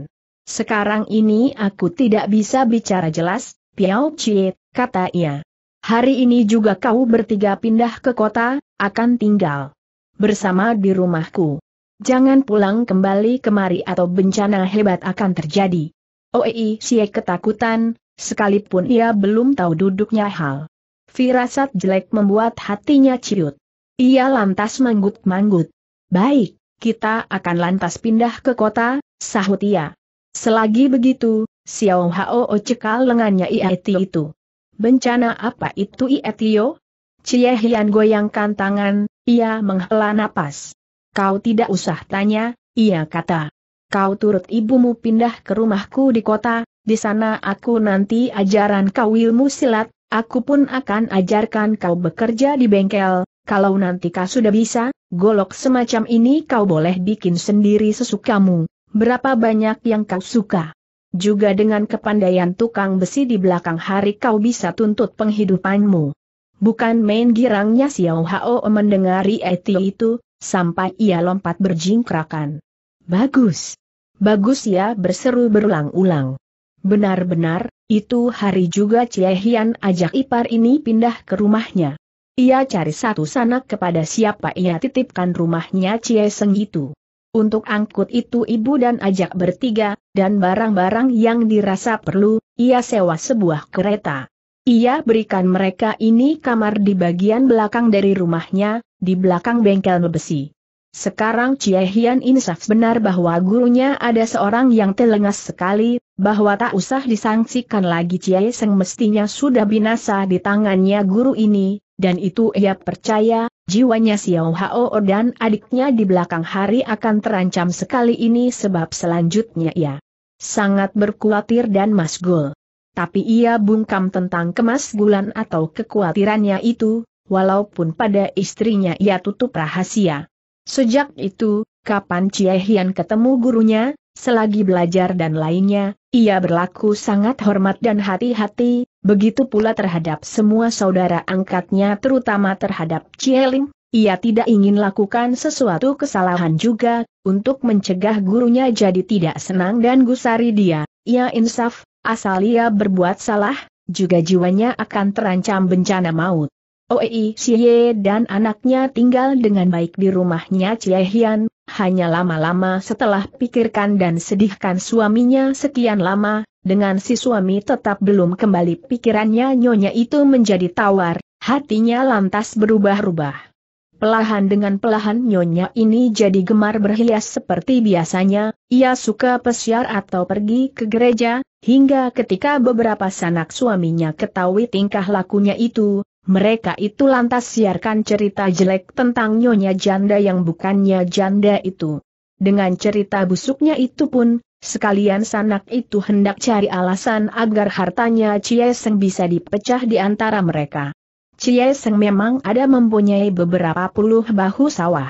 Sekarang ini aku tidak bisa bicara jelas, Piao Chie, kata ia. Hari ini juga kau bertiga pindah ke kota, akan tinggal bersama di rumahku. Jangan pulang kembali kemari atau bencana hebat akan terjadi. Oei Xie ketakutan, sekalipun ia belum tahu duduknya hal. Firasat jelek membuat hatinya ciut. Ia lantas manggut-manggut. Baik, kita akan lantas pindah ke kota, sahut ia. Selagi begitu, Xiao Hao cekal lengannya Ieti itu. Bencana apa itu Ietio? Cie Hian goyangkan tangan, ia menghela napas. Kau tidak usah tanya, ia kata. Kau turut ibumu pindah ke rumahku di kota, di sana aku nanti ajaran kau ilmu silat, aku pun akan ajarkan kau bekerja di bengkel, kalau nanti kau sudah bisa, golok semacam ini kau boleh bikin sendiri sesukamu, berapa banyak yang kau suka. Juga dengan kepandaian tukang besi di belakang hari kau bisa tuntut penghidupanmu. Bukan main girangnya Xiao Hao mendengari Eti itu, sampai ia lompat berjingkrakan. Bagus. Bagus ya berseru berulang-ulang. Benar-benar, itu hari juga Cie Hian ajak ipar ini pindah ke rumahnya. Ia cari satu sanak kepada siapa ia titipkan rumahnya Cie Seng itu. Untuk angkut itu ibu dan ajak bertiga, dan barang-barang yang dirasa perlu, ia sewa sebuah kereta. Ia berikan mereka ini kamar di bagian belakang dari rumahnya, di belakang bengkel besi. Sekarang Cie insaf benar bahwa gurunya ada seorang yang telengas sekali, bahwa tak usah disangsikan lagi Cie Seng mestinya sudah binasa di tangannya guru ini, dan itu ia percaya, jiwanya Xiao Hao dan adiknya di belakang hari akan terancam sekali ini sebab selanjutnya ia sangat berkuatir dan masgul. Tapi ia bungkam tentang kemasgulan atau kekhawatirannya itu, walaupun pada istrinya ia tutup rahasia. Sejak itu, kapan Cie Hian ketemu gurunya, selagi belajar dan lainnya, ia berlaku sangat hormat dan hati-hati, begitu pula terhadap semua saudara angkatnya terutama terhadap Cieling, ia tidak ingin lakukan sesuatu kesalahan juga, untuk mencegah gurunya jadi tidak senang dan gusari dia, ia ya, insaf, asal ia berbuat salah, juga jiwanya akan terancam bencana maut. Oei Xie dan anaknya tinggal dengan baik di rumahnya Cie Hian, hanya lama-lama setelah pikirkan dan sedihkan suaminya sekian lama, dengan si suami tetap belum kembali pikirannya nyonya itu menjadi tawar, hatinya lantas berubah-ubah. Pelahan dengan pelahan nyonya ini jadi gemar berhias seperti biasanya, ia suka pesiar atau pergi ke gereja, hingga ketika beberapa sanak suaminya ketahui tingkah lakunya itu, mereka itu lantas siarkan cerita jelek tentang nyonya janda yang bukannya janda itu. Dengan cerita busuknya itu pun, sekalian sanak itu hendak cari alasan agar hartanya Seng bisa dipecah di antara mereka. Seng memang ada mempunyai beberapa puluh bahu sawah.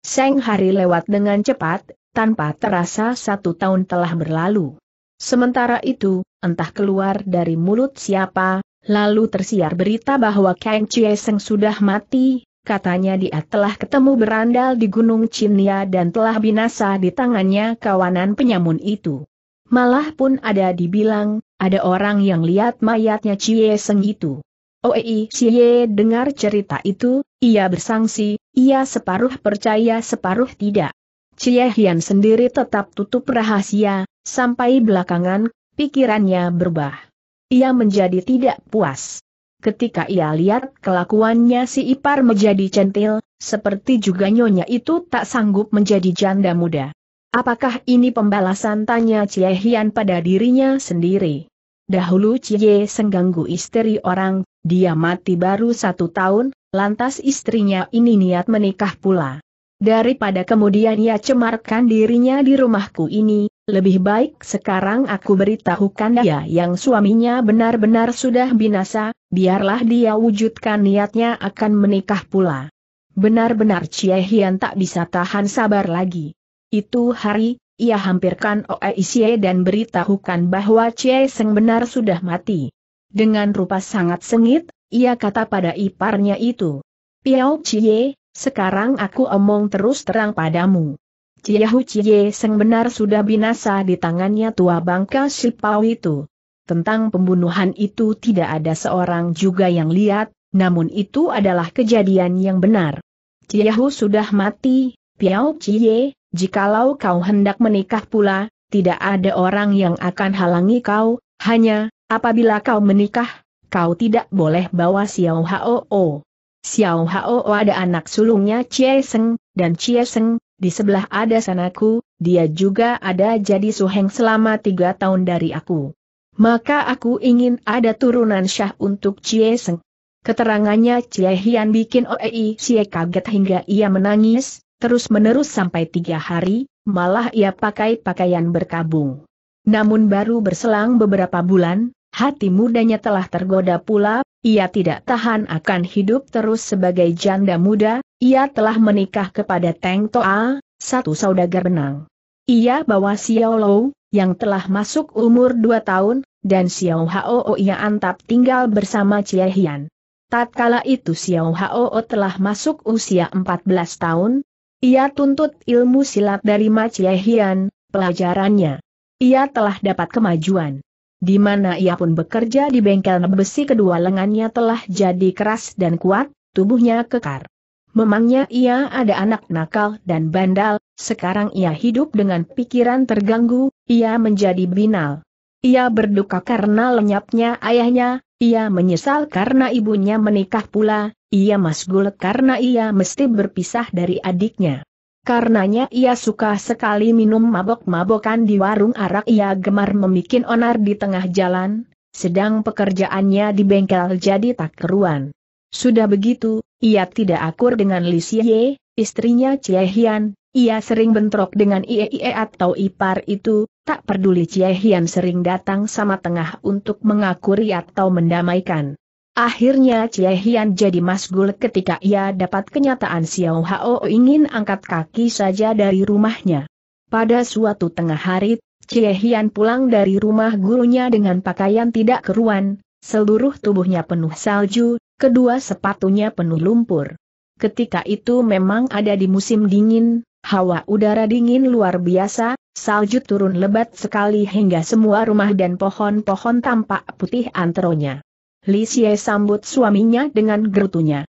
Seng hari lewat dengan cepat, tanpa terasa satu tahun telah berlalu. Sementara itu, entah keluar dari mulut siapa, Lalu tersiar berita bahwa Kang Chie Seng sudah mati, katanya dia telah ketemu berandal di Gunung Chinia dan telah binasa di tangannya kawanan penyamun itu. Malah pun ada dibilang, ada orang yang lihat mayatnya Chie Seng itu. Oei Chie dengar cerita itu, ia bersangsi, ia separuh percaya separuh tidak. Chie Hian sendiri tetap tutup rahasia, sampai belakangan, pikirannya berubah ia menjadi tidak puas. Ketika ia lihat kelakuannya si Ipar menjadi centil, seperti juga nyonya itu tak sanggup menjadi janda muda. Apakah ini pembalasan tanya Cie Hian pada dirinya sendiri? Dahulu Cie sengganggu istri orang, dia mati baru satu tahun, lantas istrinya ini niat menikah pula. Daripada kemudian ia cemarkan dirinya di rumahku ini, lebih baik sekarang aku beritahukan dia yang suaminya benar-benar sudah binasa, biarlah dia wujudkan niatnya akan menikah pula. Benar-benar Cie Hian tak bisa tahan sabar lagi. Itu hari, ia hampirkan Oe Isie dan beritahukan bahwa Cie Seng benar sudah mati. Dengan rupa sangat sengit, ia kata pada iparnya itu. Piao Cie, sekarang aku omong terus terang padamu. Jiahu Cie Seng benar sudah binasa di tangannya tua bangka Sipau itu. Tentang pembunuhan itu tidak ada seorang juga yang lihat, namun itu adalah kejadian yang benar. Jiahu sudah mati, Piau Cie, jikalau kau hendak menikah pula, tidak ada orang yang akan halangi kau, hanya, apabila kau menikah, kau tidak boleh bawa Xiao Hao. Xiao Hao ada anak sulungnya Cie Seng, dan Cie Seng di sebelah ada sanaku, dia juga ada jadi suheng selama tiga tahun dari aku. Maka aku ingin ada turunan syah untuk Cie Seng. Keterangannya Cie Hian bikin Oei Cie kaget hingga ia menangis, terus-menerus sampai tiga hari, malah ia pakai pakaian berkabung. Namun baru berselang beberapa bulan, hati mudanya telah tergoda pula, ia tidak tahan akan hidup terus sebagai janda muda, ia telah menikah kepada Teng Toa, satu saudagar benang. Ia bawa Xiao Lou, yang telah masuk umur dua tahun, dan Xiao Hao ia antap tinggal bersama Chie Hian. Tatkala itu Xiao Hao telah masuk usia 14 tahun, ia tuntut ilmu silat dari Ma Chie Hian, pelajarannya. Ia telah dapat kemajuan di mana ia pun bekerja di bengkel besi kedua lengannya telah jadi keras dan kuat, tubuhnya kekar. Memangnya ia ada anak nakal dan bandal, sekarang ia hidup dengan pikiran terganggu, ia menjadi binal. Ia berduka karena lenyapnya ayahnya, ia menyesal karena ibunya menikah pula, ia masgul karena ia mesti berpisah dari adiknya. Karenanya ia suka sekali minum mabok-mabokan di warung arak ia gemar memikin onar di tengah jalan, sedang pekerjaannya di bengkel jadi tak keruan. Sudah begitu, ia tidak akur dengan Li Xie, istrinya Chie Hian, ia sering bentrok dengan IEIE atau ipar itu, tak peduli Chie Hian sering datang sama tengah untuk mengakuri atau mendamaikan. Akhirnya Chie Hian jadi masgul ketika ia dapat kenyataan Xiao Hao ingin angkat kaki saja dari rumahnya. Pada suatu tengah hari, Chie Hian pulang dari rumah gurunya dengan pakaian tidak keruan, seluruh tubuhnya penuh salju, kedua sepatunya penuh lumpur. Ketika itu memang ada di musim dingin, hawa udara dingin luar biasa, salju turun lebat sekali hingga semua rumah dan pohon-pohon tampak putih antronya. Li Xie sambut suaminya dengan gerutunya.